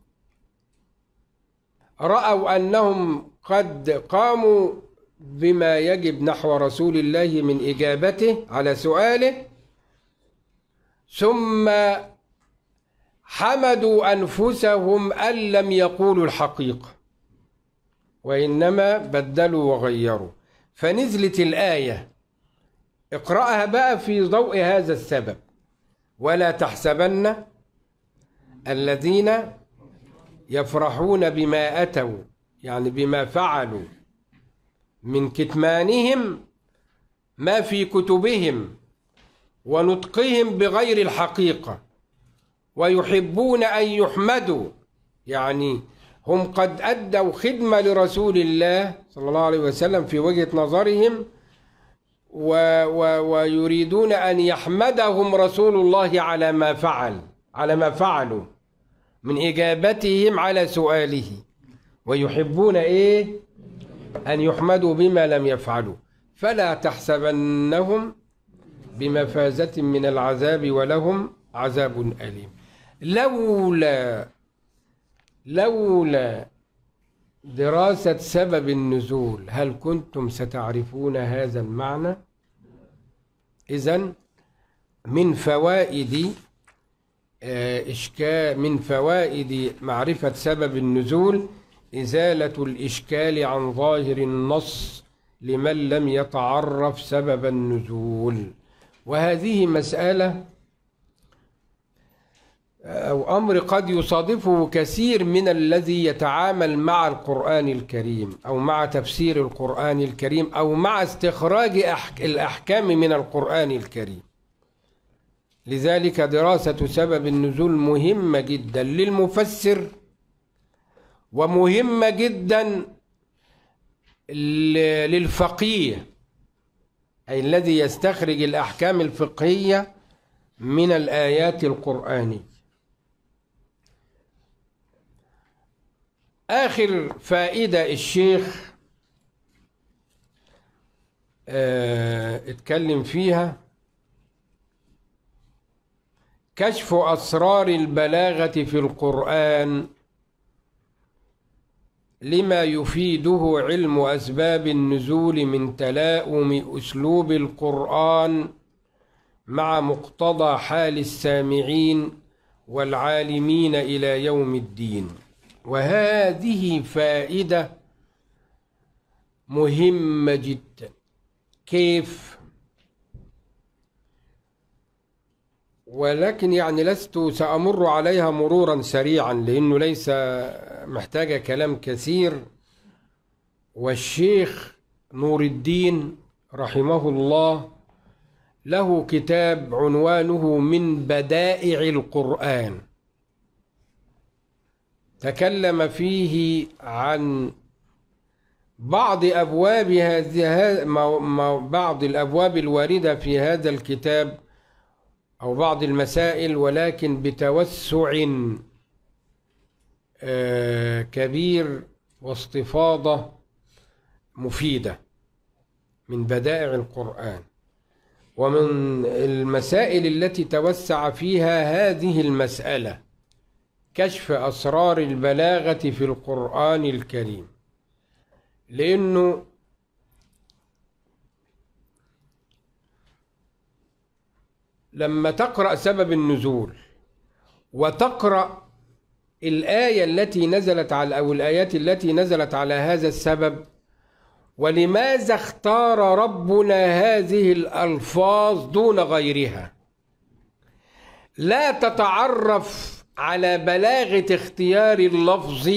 رأوا أنهم قد قاموا بما يجب نحو رسول الله من إجابته على سؤاله ثم حمدوا أنفسهم أن لم يقولوا الحقيقة وإنما بدلوا وغيروا فنزلت الآية اقرأها بقى في ضوء هذا السبب ولا تحسبن الذين يفرحون بما أتوا يعني بما فعلوا من كتمانهم ما في كتبهم ونطقهم بغير الحقيقة ويحبون أن يحمدوا يعني هم قد أدوا خدمة لرسول الله صلى الله عليه وسلم في وجهة نظرهم و و ويريدون أن يحمدهم رسول الله على ما فعل على ما فعلوا من إجابتهم على سؤاله ويحبون إيه أن يحمدوا بما لم يفعلوا فلا تحسبنهم بمفازة من العذاب ولهم عذاب أليم لولا لولا دراسة سبب النزول هل كنتم ستعرفون هذا المعنى؟ إذا من فوائد آه، إشكال من فوائد معرفة سبب النزول إزالة الإشكال عن ظاهر النص لمن لم يتعرف سبب النزول وهذه مسألة أو أمر قد يصادفه كثير من الذي يتعامل مع القرآن الكريم أو مع تفسير القرآن الكريم أو مع استخراج الأحكام من القرآن الكريم لذلك دراسة سبب النزول مهمة جدا للمفسر ومهمة جدا للفقيه أي الذي يستخرج الأحكام الفقهية من الآيات القرآنية آخر فائدة الشيخ آه، اتكلم فيها كشف أسرار البلاغة في القرآن لما يفيده علم أسباب النزول من تلاؤم أسلوب القرآن مع مقتضى حال السامعين والعالمين إلى يوم الدين وهذه فائدة مهمة جدا كيف؟ ولكن يعني لست سأمر عليها مرورا سريعا لأنه ليس محتاجة كلام كثير والشيخ نور الدين رحمه الله له كتاب عنوانه من بدائع القرآن تكلم فيه عن بعض أبواب هذه بعض الأبواب الواردة في هذا الكتاب أو بعض المسائل ولكن بتوسع آه، كبير واستفاضة مفيدة من بدائع القرآن ومن المسائل التي توسع فيها هذه المسألة كشف أسرار البلاغة في القرآن الكريم لأنه لما تقرأ سبب النزول وتقرأ الآية التي نزلت على أو الآيات التي نزلت على هذا السبب ولماذا اختار ربنا هذه الألفاظ دون غيرها لا تتعرف على بلاغة اختيار اللفظ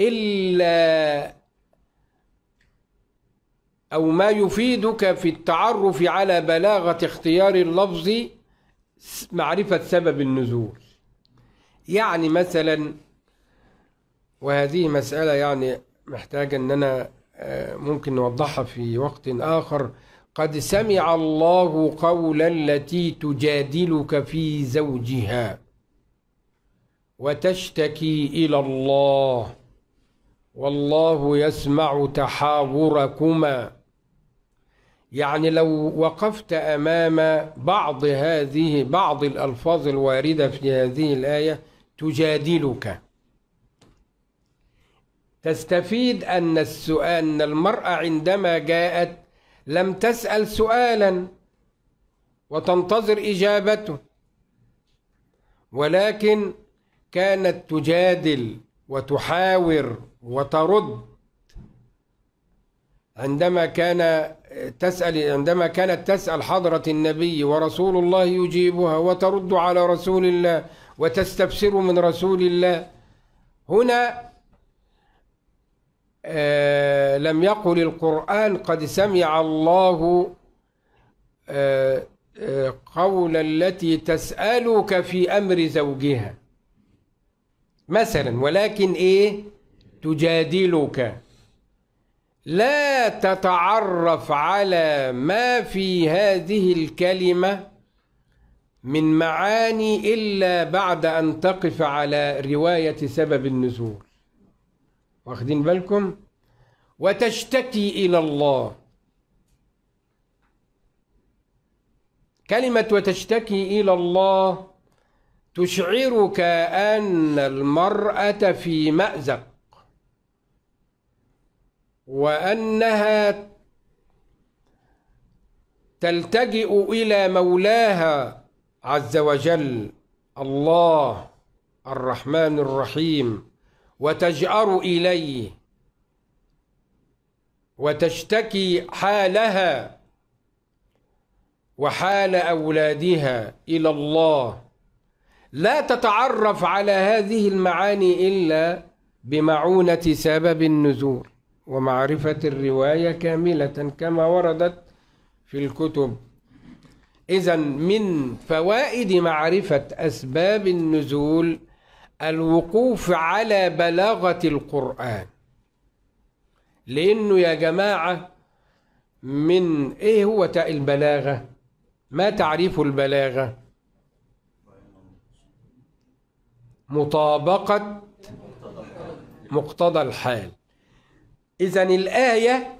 إلا أو ما يفيدك في التعرف على بلاغة اختيار اللفظ معرفة سبب النزول يعني مثلا وهذه مسألة يعني محتاجة أننا آه، ممكن نوضحها في وقت آخر قد سمع الله قول التي تجادلك في زوجها وتشتكي إلى الله والله يسمع تحاوركما يعني لو وقفت أمام بعض هذه بعض الألفاظ الواردة في هذه الآية تجادلك تستفيد أن السؤال أن المرأة عندما جاءت لم تسأل سؤالا وتنتظر إجابته ولكن كانت تجادل وتحاور وترد عندما كان تسأل عندما كانت تسأل حضرة النبي ورسول الله يجيبها وترد على رسول الله وتستفسر من رسول الله هنا آه لم يقل القرآن قد سمع الله آه, آه، قول التي تسألك في أمر زوجها مثلا ولكن إيه تجادلك لا تتعرف على ما في هذه الكلمة من معاني إلا بعد أن تقف على رواية سبب النزول واخدين بالكم وتشتكي إلى الله كلمة وتشتكي إلى الله تشعرك أن المرأة في مأزق وأنها تلتجئ إلى مولاها عز وجل الله الرحمن الرحيم وتجأر إليه وتشتكي حالها وحال أولادها إلى الله لا تتعرف على هذه المعاني إلا بمعونة سبب النزول ومعرفة الرواية كاملة كما وردت في الكتب إذا من فوائد معرفة أسباب النزول الوقوف على بلاغة القرآن لأنه يا جماعة من إيه هو البلاغة ما تعريف البلاغة مطابقة مقتضى الحال إذا الآية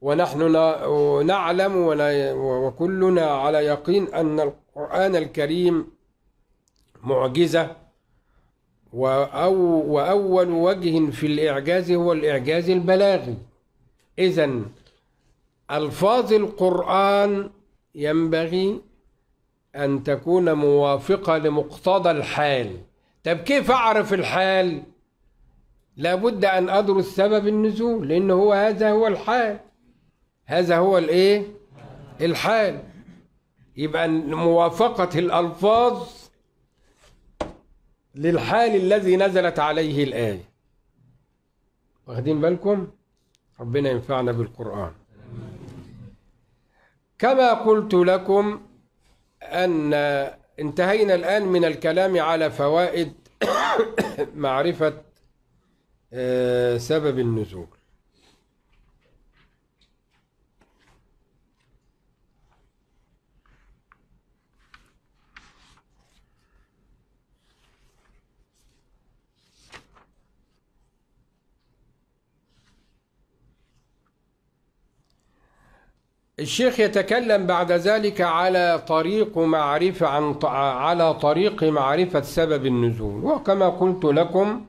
ونحن نعلم وكلنا على يقين أن القرآن الكريم معجزة وأو وأول وجه في الإعجاز هو الإعجاز البلاغي إذا ألفاظ القرآن ينبغي أن تكون موافقة لمقتضى الحال طب كيف أعرف الحال؟ لابد أن أدرس سبب النزول لأن هو هذا هو الحال هذا هو الإيه الحال يبقى موافقة الألفاظ للحال الذي نزلت عليه الآية واخدين بالكم ربنا ينفعنا بالقرآن كما قلت لكم أن انتهينا الآن من الكلام على فوائد معرفة آه، سبب النزول الشيخ يتكلم بعد ذلك على طريق معرفة عن على طريق معرفة سبب النزول وكما قلت لكم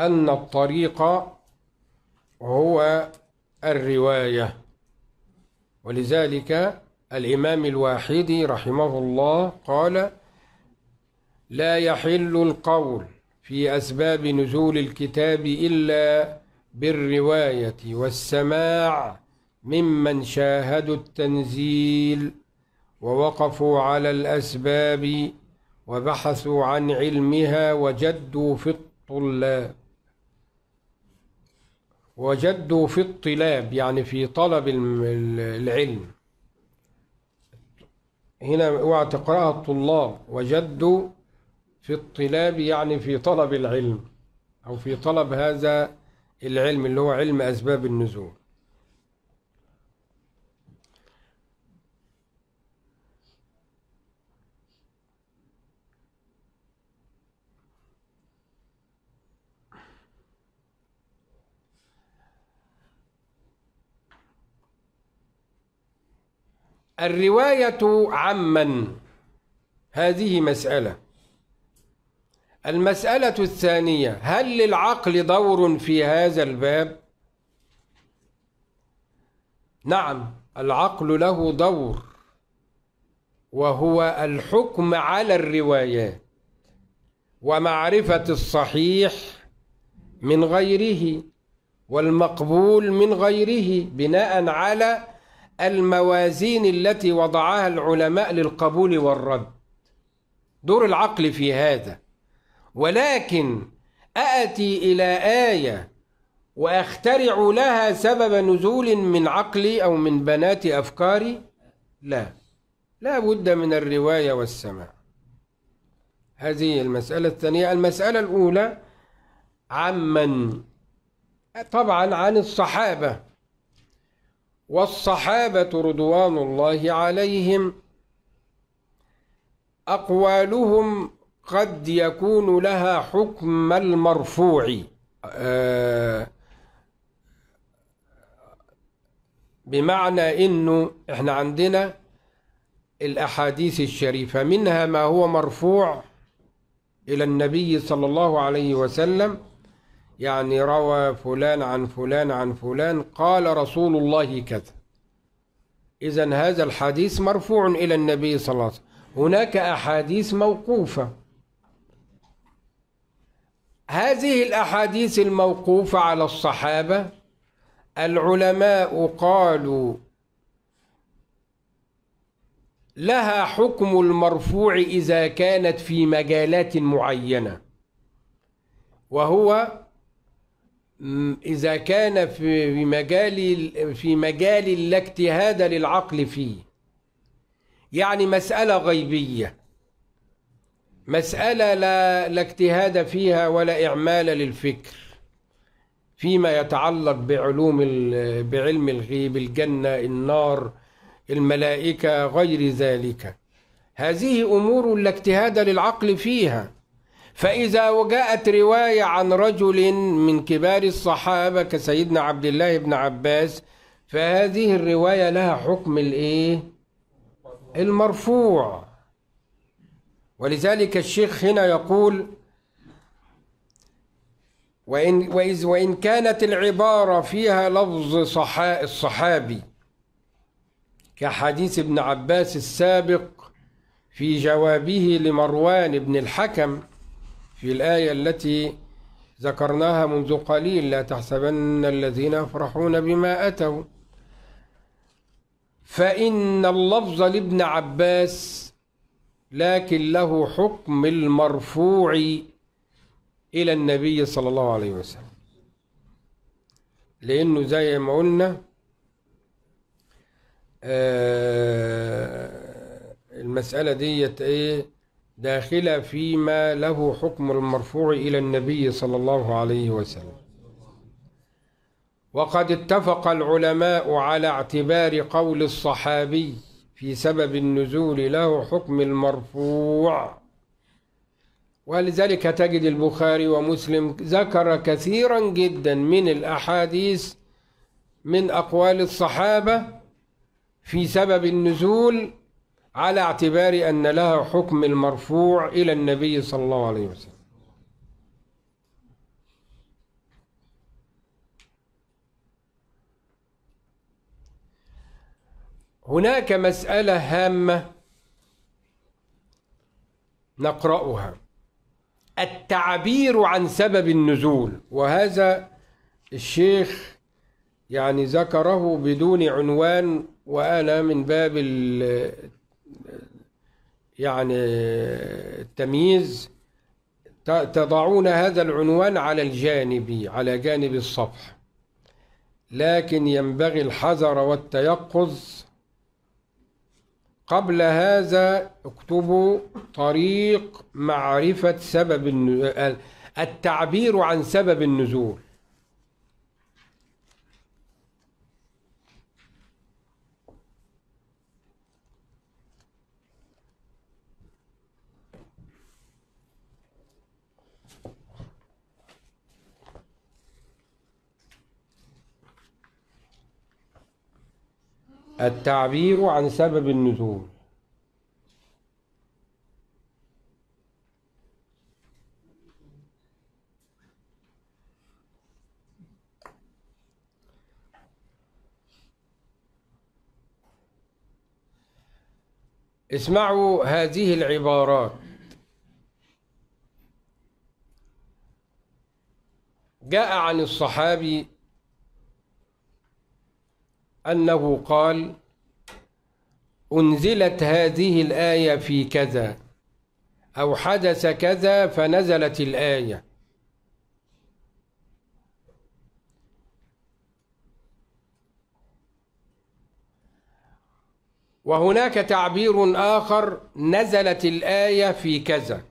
أن الطريق هو الرواية ولذلك الإمام الواحدي رحمه الله قال لا يحل القول في أسباب نزول الكتاب إلا بالرواية والسماع ممن شاهدوا التنزيل ووقفوا على الأسباب وبحثوا عن علمها وجدوا في الطلاب وجدوا في الطلاب يعني في طلب العلم هنا اوعى تقراها الطلاب وجدوا في الطلاب يعني في طلب العلم او في طلب هذا العلم اللي هو علم اسباب النزول الرواية عمن هذه مسألة المسألة الثانية هل للعقل دور في هذا الباب؟ نعم العقل له دور وهو الحكم على الروايات ومعرفة الصحيح من غيره والمقبول من غيره بناء على الموازين التي وضعها العلماء للقبول والرد دور العقل في هذا ولكن أأتي إلى آية وأخترع لها سبب نزول من عقلي أو من بنات أفكاري لا لا بد من الرواية والسماع هذه المسألة الثانية المسألة الأولى عمن طبعا عن الصحابة والصحابة رضوان الله عليهم أقوالهم قد يكون لها حكم المرفوع بمعنى إنه إحنا عندنا الأحاديث الشريفة منها ما هو مرفوع إلى النبي صلى الله عليه وسلم يعني روى فلان عن فلان عن فلان قال رسول الله كذا إذا هذا الحديث مرفوع إلى النبي صلى الله عليه وسلم هناك أحاديث موقوفة هذه الأحاديث الموقوفة على الصحابة العلماء قالوا لها حكم المرفوع إذا كانت في مجالات معينة وهو إذا كان في مجال في مجال لا اجتهاد للعقل فيه يعني مسألة غيبية مسألة لا, لا اجتهاد فيها ولا إعمال للفكر فيما يتعلق بعلوم بعلم الغيب الجنة النار الملائكة غير ذلك هذه أمور لا اجتهاد للعقل فيها فإذا وجاءت رواية عن رجل من كبار الصحابة كسيدنا عبد الله بن عباس فهذه الرواية لها حكم الإيه؟ المرفوع ولذلك الشيخ هنا يقول وإن, وإذ وإن كانت العبارة فيها لفظ صحا الصحابي كحديث ابن عباس السابق في جوابه لمروان بن الحكم في الآية التي ذكرناها منذ قليل لا تحسبن الذين يفرحون بما أتوا فإن اللفظ لابن عباس لكن له حكم المرفوع إلى النبي صلى الله عليه وسلم لأنه زي ما قلنا آه، المسألة ديت إيه داخلة فيما له حكم المرفوع إلى النبي صلى الله عليه وسلم وقد اتفق العلماء على اعتبار قول الصحابي في سبب النزول له حكم المرفوع ولذلك تجد البخاري ومسلم ذكر كثيرا جدا من الأحاديث من أقوال الصحابة في سبب النزول على اعتبار أن لها حكم المرفوع إلى النبي صلى الله عليه وسلم هناك مسألة هامة نقرأها التعبير عن سبب النزول وهذا الشيخ يعني ذكره بدون عنوان وأنا من باب يعني التمييز تضعون هذا العنوان على الجانب على جانب الصفح لكن ينبغي الحذر والتيقظ قبل هذا اكتبوا طريق معرفة سبب التعبير عن سبب النزول التعبير عن سبب النزول اسمعوا هذه العبارات جاء عن الصحابي أنه قال أنزلت هذه الآية في كذا أو حدث كذا فنزلت الآية وهناك تعبير آخر نزلت الآية في كذا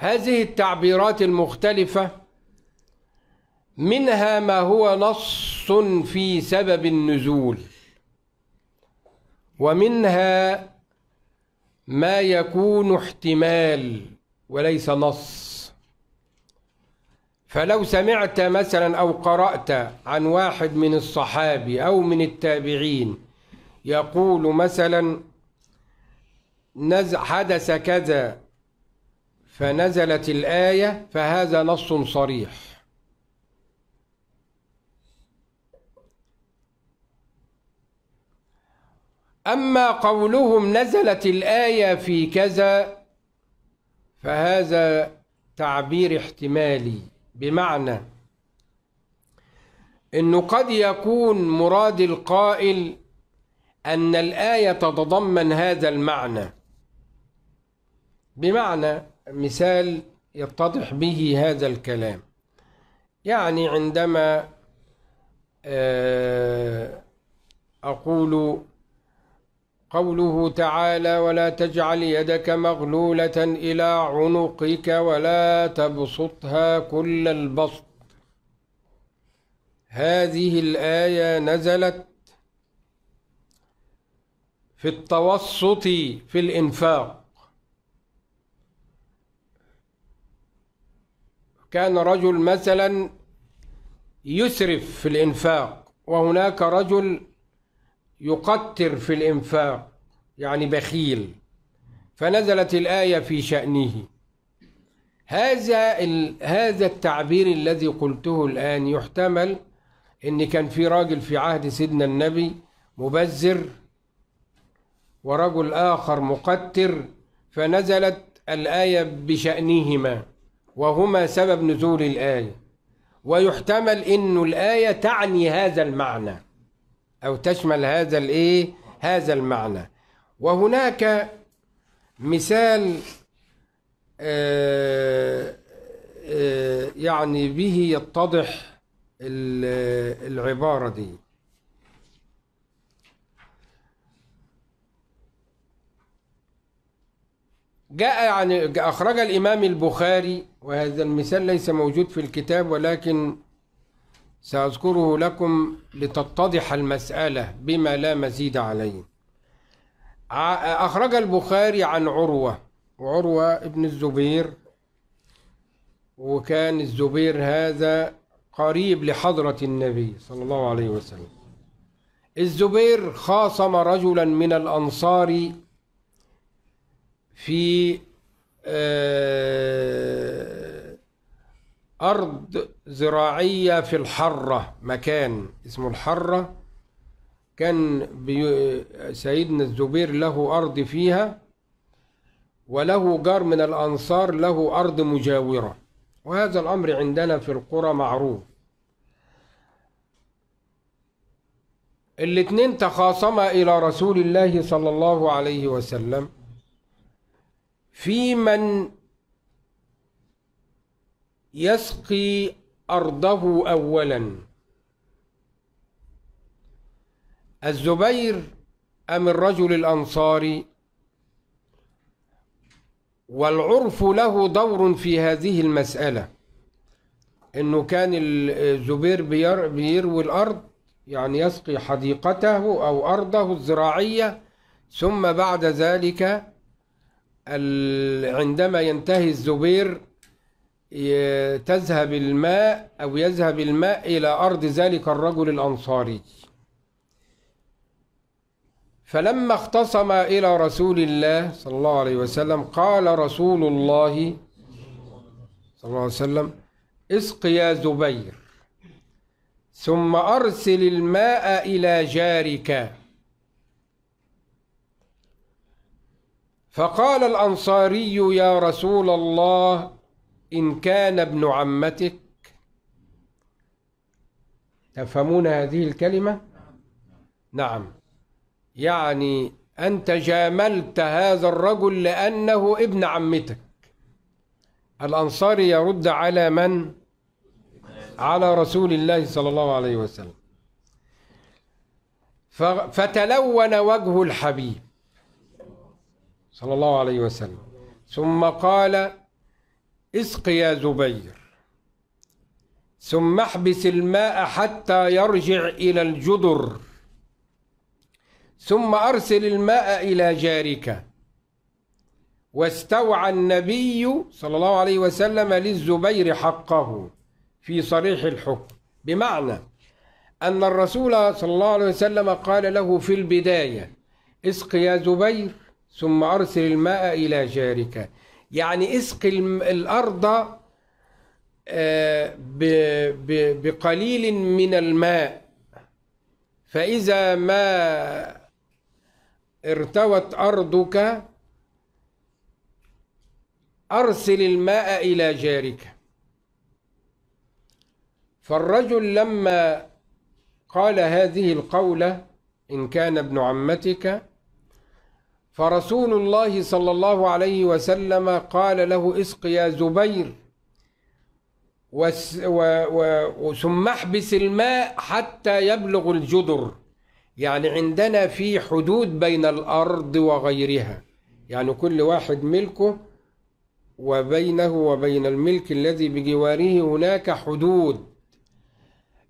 هذه التعبيرات المختلفة منها ما هو نص في سبب النزول ومنها ما يكون احتمال وليس نص فلو سمعت مثلا أو قرأت عن واحد من الصحابي أو من التابعين يقول مثلا حدث كذا فنزلت الآية فهذا نص صريح أما قولهم نزلت الآية في كذا فهذا تعبير احتمالي بمعنى أنه قد يكون مراد القائل أن الآية تتضمن هذا المعنى بمعنى مثال يتضح به هذا الكلام يعني عندما آه، أقول قوله تعالى ولا تجعل يدك مغلولة إلى عنقك ولا تبسطها كل البسط هذه الآية نزلت في التوسط في الإنفاق كان رجل مثلا يسرف في الإنفاق وهناك رجل يقتر في الإنفاق يعني بخيل فنزلت الآية في شأنه هذا هذا التعبير الذي قلته الآن يحتمل إن كان في راجل في عهد سيدنا النبي مبذر ورجل آخر مقتر فنزلت الآية بشأنهما وهما سبب نزول الآية ويحتمل أن الآية تعني هذا المعنى أو تشمل هذا الإيه هذا المعنى وهناك مثال آه، آه، يعني به يتضح العبارة دي جاء يعني أخرج الإمام البخاري وهذا المثال ليس موجود في الكتاب ولكن سأذكره لكم لتتضح المسألة بما لا مزيد عليه أخرج البخاري عن عروة وعروة ابن الزبير وكان الزبير هذا قريب لحضرة النبي صلى الله عليه وسلم الزبير خاصم رجلا من الأنصار في آه، أرض زراعية في الحرة مكان اسمه الحرة كان سيدنا الزبير له أرض فيها وله جار من الأنصار له أرض مجاورة وهذا الأمر عندنا في القرى معروف الاتنين تخاصما إلى رسول الله صلى الله عليه وسلم في من يسقي أرضه أولا الزبير أم الرجل الأنصاري والعرف له دور في هذه المسألة إنه كان الزبير بيروي الأرض يعني يسقي حديقته أو أرضه الزراعية ثم بعد ذلك عندما ينتهي الزبير تذهب الماء أو يذهب الماء إلى أرض ذلك الرجل الأنصاري فلما اختصم إلى رسول الله صلى الله عليه وسلم قال رسول الله صلى الله عليه وسلم اسق يا زبير ثم أرسل الماء إلى جارك فقال الأنصاري يا رسول الله إن كان ابن عمتك تفهمون هذه الكلمة؟ نعم يعني أنت جاملت هذا الرجل لأنه ابن عمتك الأنصاري يرد على من؟ على رسول الله صلى الله عليه وسلم فتلون وجه الحبيب صلى الله عليه وسلم ثم قال اسق يا زبير ثم احبس الماء حتى يرجع إلى الجدر ثم أرسل الماء إلى جارك واستوعى النبي صلى الله عليه وسلم للزبير حقه في صريح الحكم بمعنى أن الرسول صلى الله عليه وسلم قال له في البداية اسق يا زبير ثم أرسل الماء إلى جارك يعني اسق الأرض آه، بقليل من الماء فإذا ما ارتوت أرضك أرسل الماء إلى جارك فالرجل لما قال هذه القولة إن كان ابن عمتك فرسول الله صلى الله عليه وسلم قال له اسق يا زبير ثم احبس الماء حتى يبلغ الجدر يعني عندنا في حدود بين الأرض وغيرها يعني كل واحد ملكه وبينه وبين الملك الذي بجواره هناك حدود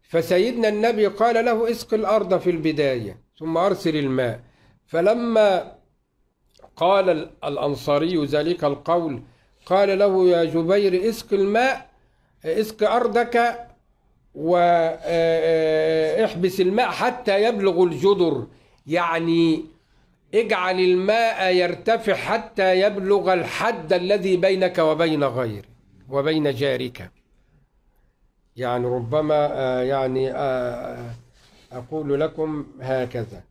فسيدنا النبي قال له اسق الأرض في البداية ثم أرسل الماء فلما قال الأنصاري ذلك القول قال له يا جبير اسق الماء اسق أرضك واحبس آه، آه، الماء حتى يبلغ الجدر يعني اجعل الماء يرتفع حتى يبلغ الحد الذي بينك وبين غيرك وبين جارك يعني ربما آه، يعني أقول لكم هكذا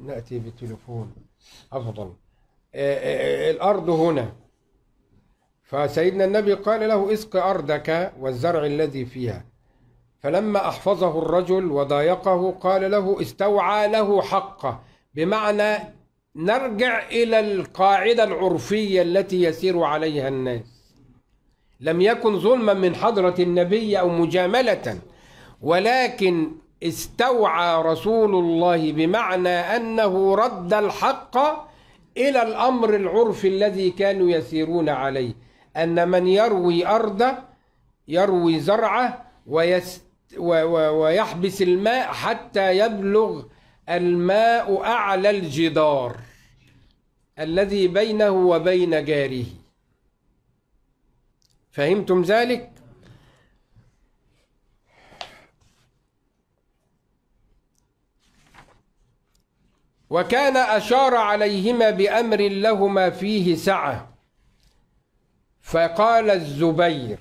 نأتي بالتليفون افضل إيه، إيه، إيه، الأرض هنا فسيدنا النبي قال له اسق أرضك والزرع الذي فيها فلما أحفظه الرجل وضايقه قال له استوعى له حقه بمعنى نرجع إلى القاعدة العرفية التي يسير عليها الناس لم يكن ظلما من حضرة النبي أو مجاملة ولكن استوعى رسول الله بمعنى أنه رد الحق إلى الأمر العرف الذي كانوا يسيرون عليه أن من يروي أرضه يروي زرعه ويست ويحبس الماء حتى يبلغ الماء أعلى الجدار الذي بينه وبين جاره فهمتم ذلك؟ وكان أشار عليهما بأمر لهما فيه سعة فقال الزبير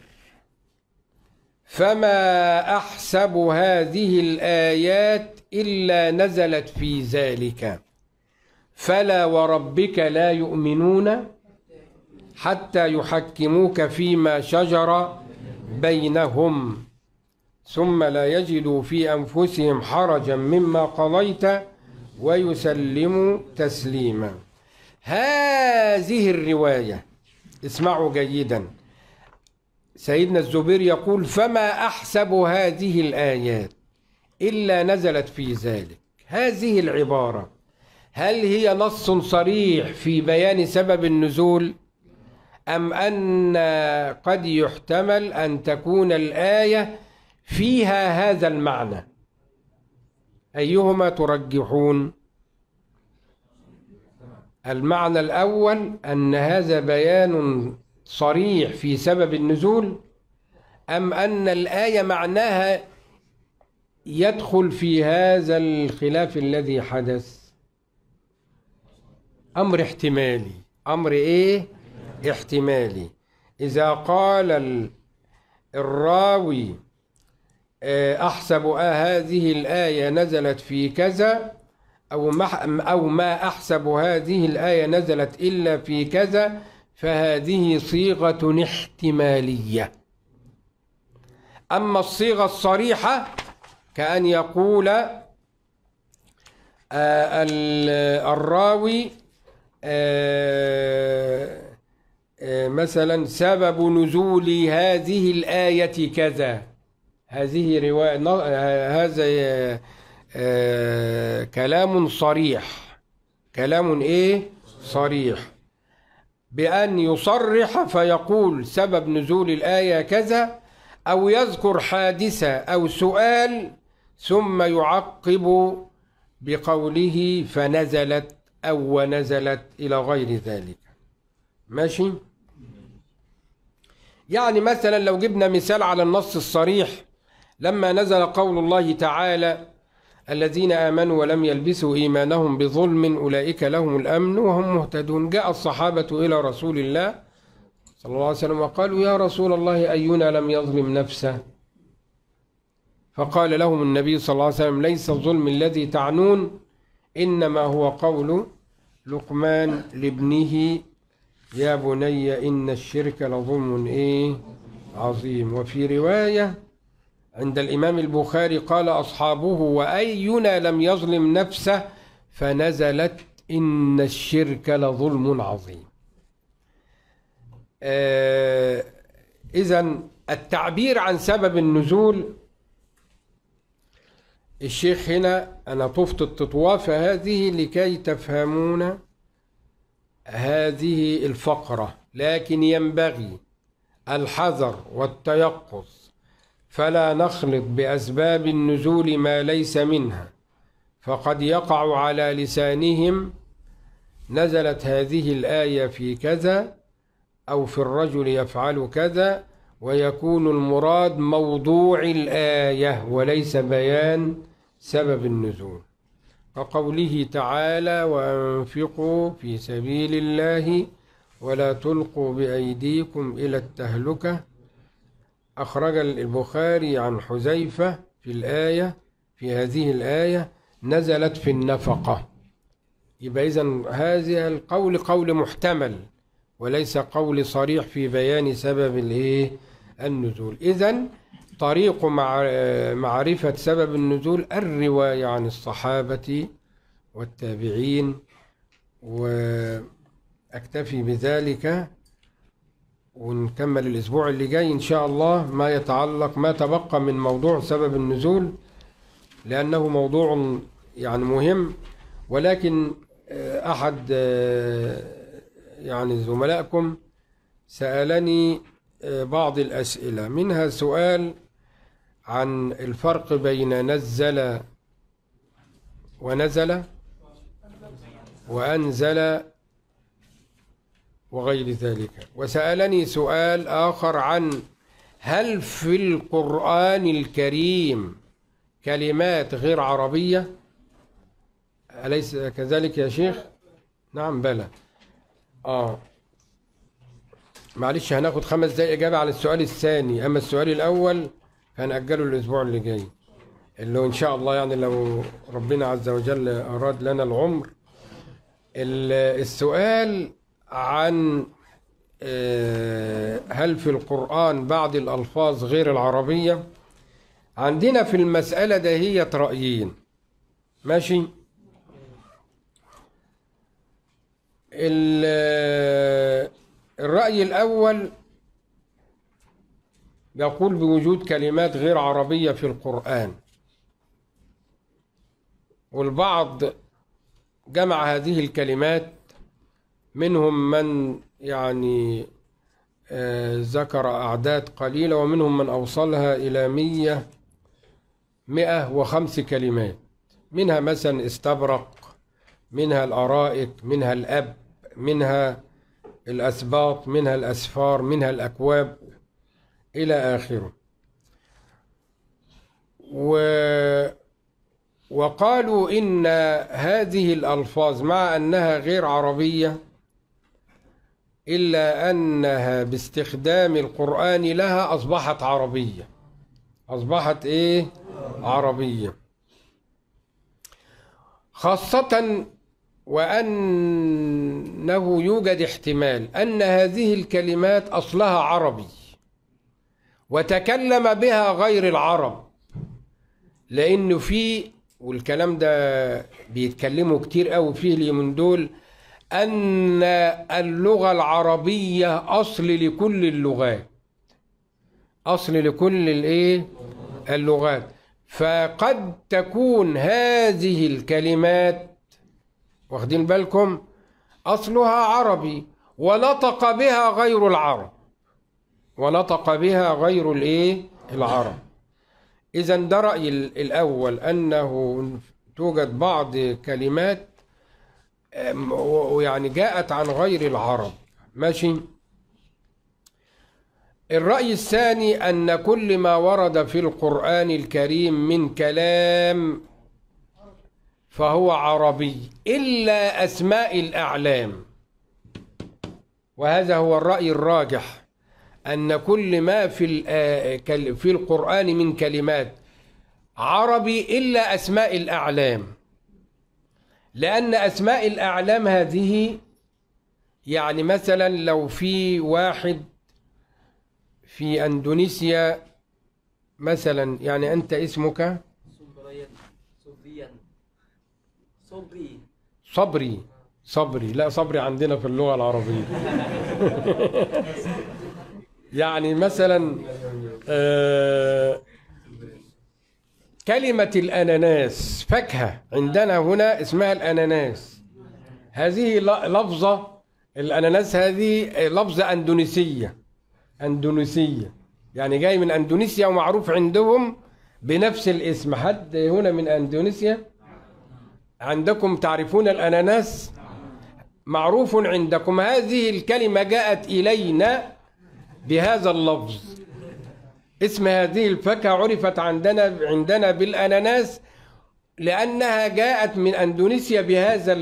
فما أحسب هذه الآيات إلا نزلت في ذلك فلا وربك لا يؤمنون حتى يحكموك فيما شجر بينهم ثم لا يجدوا في أنفسهم حرجا مما قضيت ويسلم تسليما هذه الرواية اسمعوا جيدا سيدنا الزبير يقول فما أحسب هذه الآيات إلا نزلت في ذلك هذه العبارة هل هي نص صريح في بيان سبب النزول أم أن قد يحتمل أن تكون الآية فيها هذا المعنى أيهما ترجحون المعنى الأول أن هذا بيان صريح في سبب النزول أم أن الآية معناها يدخل في هذا الخلاف الذي حدث أمر احتمالي أمر إيه احتمالي إذا قال الراوي آه، أحسب آه، هذه الآية نزلت في كذا أو ما, أو ما أحسب هذه الآية نزلت إلا في كذا فهذه صيغة احتمالية أما الصيغة الصريحة كأن يقول آه، الراوي مثلا سبب نزول هذه الآية كذا هذه رواية آه، هذا آه، آه، كلام صريح كلام إيه صريح بأن يصرح فيقول سبب نزول الآية كذا أو يذكر حادثة أو سؤال ثم يعقب بقوله فنزلت أو ونزلت إلى غير ذلك ماشي يعني مثلا لو جبنا مثال على النص الصريح لما نزل قول الله تعالى الذين آمنوا ولم يلبسوا إيمانهم بظلم أولئك لهم الأمن وهم مهتدون جاء الصحابة إلى رسول الله صلى الله عليه وسلم وقالوا يا رسول الله أينا لم يظلم نفسه فقال لهم النبي صلى الله عليه وسلم ليس الظلم الذي تعنون إنما هو قول لقمان لابنه يا بني إن الشرك لظلم إيه عظيم وفي رواية عند الإمام البخاري قال أصحابه وأينا لم يظلم نفسه فنزلت إن الشرك لظلم عظيم آه إذا التعبير عن سبب النزول الشيخ هنا أنا طفت التطوافة هذه لكي تفهمون هذه الفقرة لكن ينبغي الحذر والتيقظ فلا نخلط بأسباب النزول ما ليس منها فقد يقع على لسانهم نزلت هذه الآية في كذا أو في الرجل يفعل كذا ويكون المراد موضوع الآية وليس بيان سبب النزول كقوله تعالى وأنفقوا في سبيل الله ولا تلقوا بأيديكم إلى التهلكة أخرج البخاري عن حذيفة في الآية في هذه الآية نزلت في النفقة يبقى إذا هذا القول قول محتمل وليس قول صريح في بيان سبب الإيه النزول إذا طريق معرفة سبب النزول الرواية عن الصحابة والتابعين وأكتفي بذلك ونكمل الأسبوع اللي جاي إن شاء الله ما يتعلق ما تبقى من موضوع سبب النزول لأنه موضوع يعني مهم ولكن آه، أحد آه، يعني زملائكم سألني آه، بعض الأسئلة منها سؤال عن الفرق بين نزل ونزل وأنزل وغير ذلك وسألني سؤال آخر عن هل في القرآن الكريم كلمات غير عربية أليس كذلك يا شيخ نعم بلى آه معلش هناخد خمس دقايق إجابة على السؤال الثاني أما السؤال الأول هنأجله الأسبوع اللي جاي اللي إن شاء الله يعني لو ربنا عز وجل أراد لنا العمر السؤال عن آه، هل في القرآن بعض الألفاظ غير العربية عندنا في المسألة هي رأيين ماشي آه، الرأي الأول يقول بوجود كلمات غير عربية في القرآن والبعض جمع هذه الكلمات منهم من يعني آه، ذكر أعداد قليلة ومنهم من أوصلها إلى مية مئة وخمس كلمات منها مثلا استبرق منها الأرائك منها الأب منها الأسباط منها الأسفار منها الأكواب إلى آخره و وقالوا إن هذه الألفاظ مع أنها غير عربية إلا أنها باستخدام القرآن لها أصبحت عربية أصبحت إيه؟ عربية خاصة وأنه يوجد احتمال أن هذه الكلمات أصلها عربي وتكلم بها غير العرب لأنه في والكلام ده بيتكلموا كتير قوي فيه اليومين دول أن اللغة العربية أصل لكل اللغات أصل لكل الإيه؟ اللغات فقد تكون هذه الكلمات واخدين بالكم أصلها عربي ونطق بها غير العرب ونطق بها غير الإيه؟ العرب إذا ده رأيي الأول أنه توجد بعض كلمات ويعني جاءت عن غير العرب ماشي الرأي الثاني أن كل ما ورد في القرآن الكريم من كلام فهو عربي إلا أسماء الأعلام وهذا هو الرأي الراجح أن كل ما في آه، في القرآن من كلمات عربي إلا أسماء الأعلام لأن أسماء الأعلام هذه يعني مثلا لو في واحد في أندونيسيا مثلا يعني أنت اسمك صبري صبري صبري لا صبري عندنا في اللغة العربية يعني مثلا آه كلمة الأناناس فاكهة عندنا هنا اسمها الأناناس هذه لفظة الأناناس هذه لفظة أندونيسية أندونيسية يعني جاي من أندونيسيا ومعروف عندهم بنفس الاسم حد هنا من أندونيسيا عندكم تعرفون الأناناس معروف عندكم هذه الكلمة جاءت إلينا بهذا اللفظ اسم هذه الفاكهة عرفت عندنا عندنا بالأناناس لأنها جاءت من أندونيسيا بهذا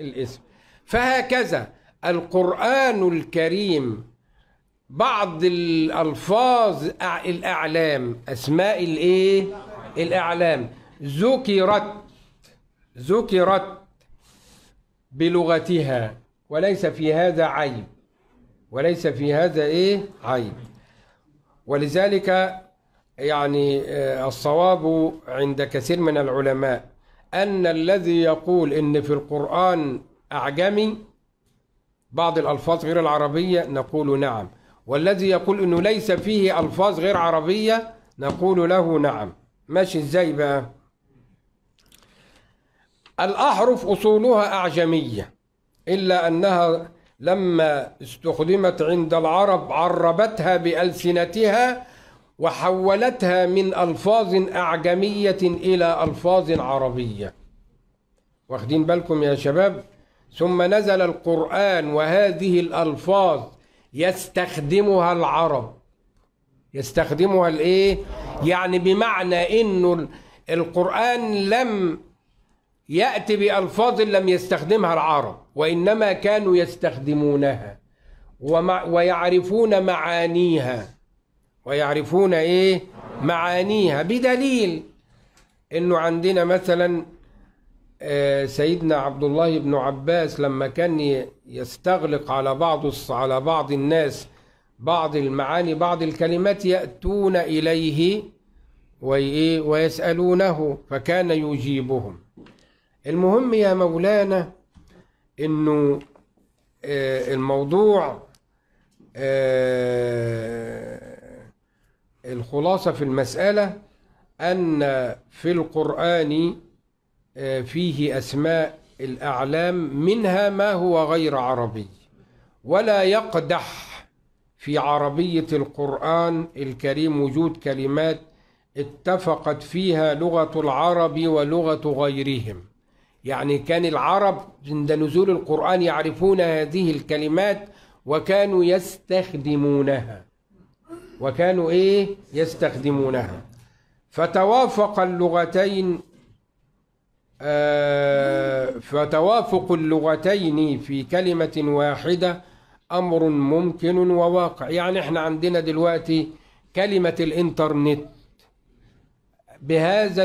الاسم فهكذا القرآن الكريم بعض الألفاظ الأعلام أسماء الإيه؟ الأعلام ذكرت ذكرت بلغتها وليس في هذا عيب وليس في هذا إيه؟ عيب ولذلك يعني آه، الصواب عند كثير من العلماء أن الذي يقول إن في القرآن أعجمي بعض الألفاظ غير العربية نقول نعم والذي يقول إنه ليس فيه ألفاظ غير عربية نقول له نعم ماشي إزاي بقى الأحرف أصولها أعجمية إلا أنها لما استخدمت عند العرب عربتها بألسنتها وحولتها من ألفاظ أعجمية إلى ألفاظ عربية واخدين بالكم يا شباب ثم نزل القرآن وهذه الألفاظ يستخدمها العرب يستخدمها الايه يعني بمعنى انه القرآن لم يأتي بألفاظ لم يستخدمها العرب وإنما كانوا يستخدمونها ومع ويعرفون معانيها ويعرفون إيه معانيها بدليل إنه عندنا مثلا آه، سيدنا عبد الله بن عباس لما كان يستغلق على بعض على بعض الناس بعض المعاني بعض الكلمات يأتون إليه ويسألونه فكان يجيبهم المهم يا مولانا انه آه، الموضوع آه، الخلاصة في المسألة أن في القرآن آه، فيه أسماء الأعلام منها ما هو غير عربي ولا يقدح في عربية القرآن الكريم وجود كلمات اتفقت فيها لغة العرب ولغة غيرهم يعني كان العرب عند نزول القرآن يعرفون هذه الكلمات وكانوا يستخدمونها وكانوا إيه يستخدمونها فتوافق اللغتين آه، فتوافق اللغتين في كلمة واحدة أمر ممكن وواقع يعني احنا عندنا دلوقتي كلمة الإنترنت بهذا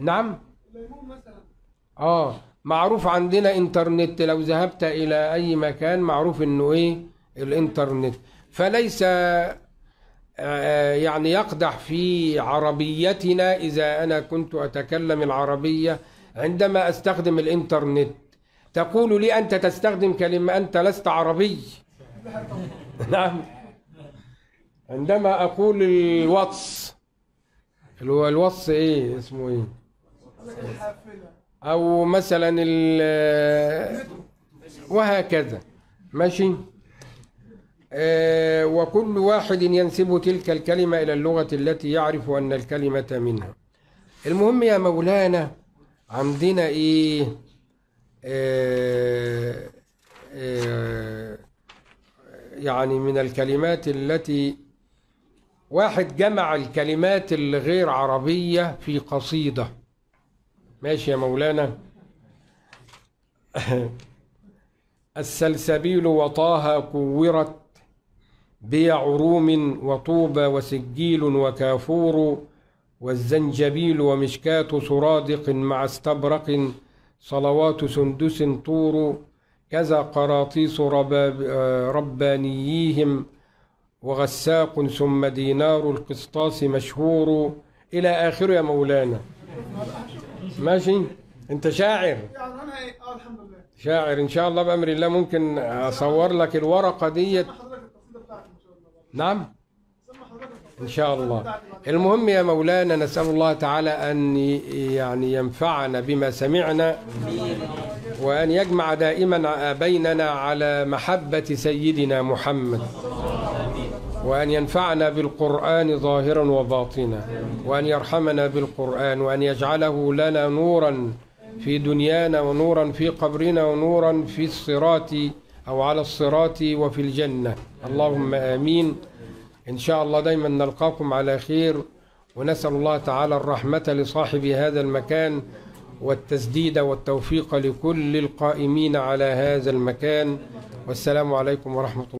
نعم اه معروف عندنا انترنت لو ذهبت الى اي مكان معروف انه ايه الانترنت فليس آه، يعني يقدح في عربيتنا اذا انا كنت اتكلم العربيه عندما استخدم الانترنت تقول لي انت تستخدم كلمه انت لست عربي نعم عندما اقول الواتس الواتس ايه اسمه ايه أو مثلا ال وهكذا ماشي آه، وكل واحد ينسب تلك الكلمة إلى اللغة التي يعرف أن الكلمة منها المهم يا مولانا عندنا إيه آه, آه، يعني من الكلمات التي واحد جمع الكلمات الغير عربية في قصيدة ماشي يا مولانا السلسبيل وطاها كورت بي عروم وطوبى وسجيل وكافور والزنجبيل ومشكاة سرادق مع استبرق صلوات سندس طور كذا قراطيس رباب ربانييهم وغساق ثم دينار القسطاس مشهور إلى آخره يا مولانا ماشي انت شاعر يعني انا ايه اه الحمد لله شاعر ان شاء الله بامر الله ممكن اصور لك الورقه ديت نعم ان شاء الله نعم. المهم يا مولانا نسال الله تعالى ان يعني ينفعنا بما سمعنا وان يجمع دائما بيننا على محبه سيدنا محمد وأن ينفعنا بالقرآن ظاهرا وباطنا وأن يرحمنا بالقرآن وأن يجعله لنا نورا في دنيانا ونورا في قبرنا ونورا في الصراط أو على الصراط وفي الجنة اللهم آمين إن شاء الله دايما نلقاكم على خير ونسأل الله تعالى الرحمة لصاحب هذا المكان والتسديد والتوفيق لكل القائمين على هذا المكان والسلام عليكم ورحمة الله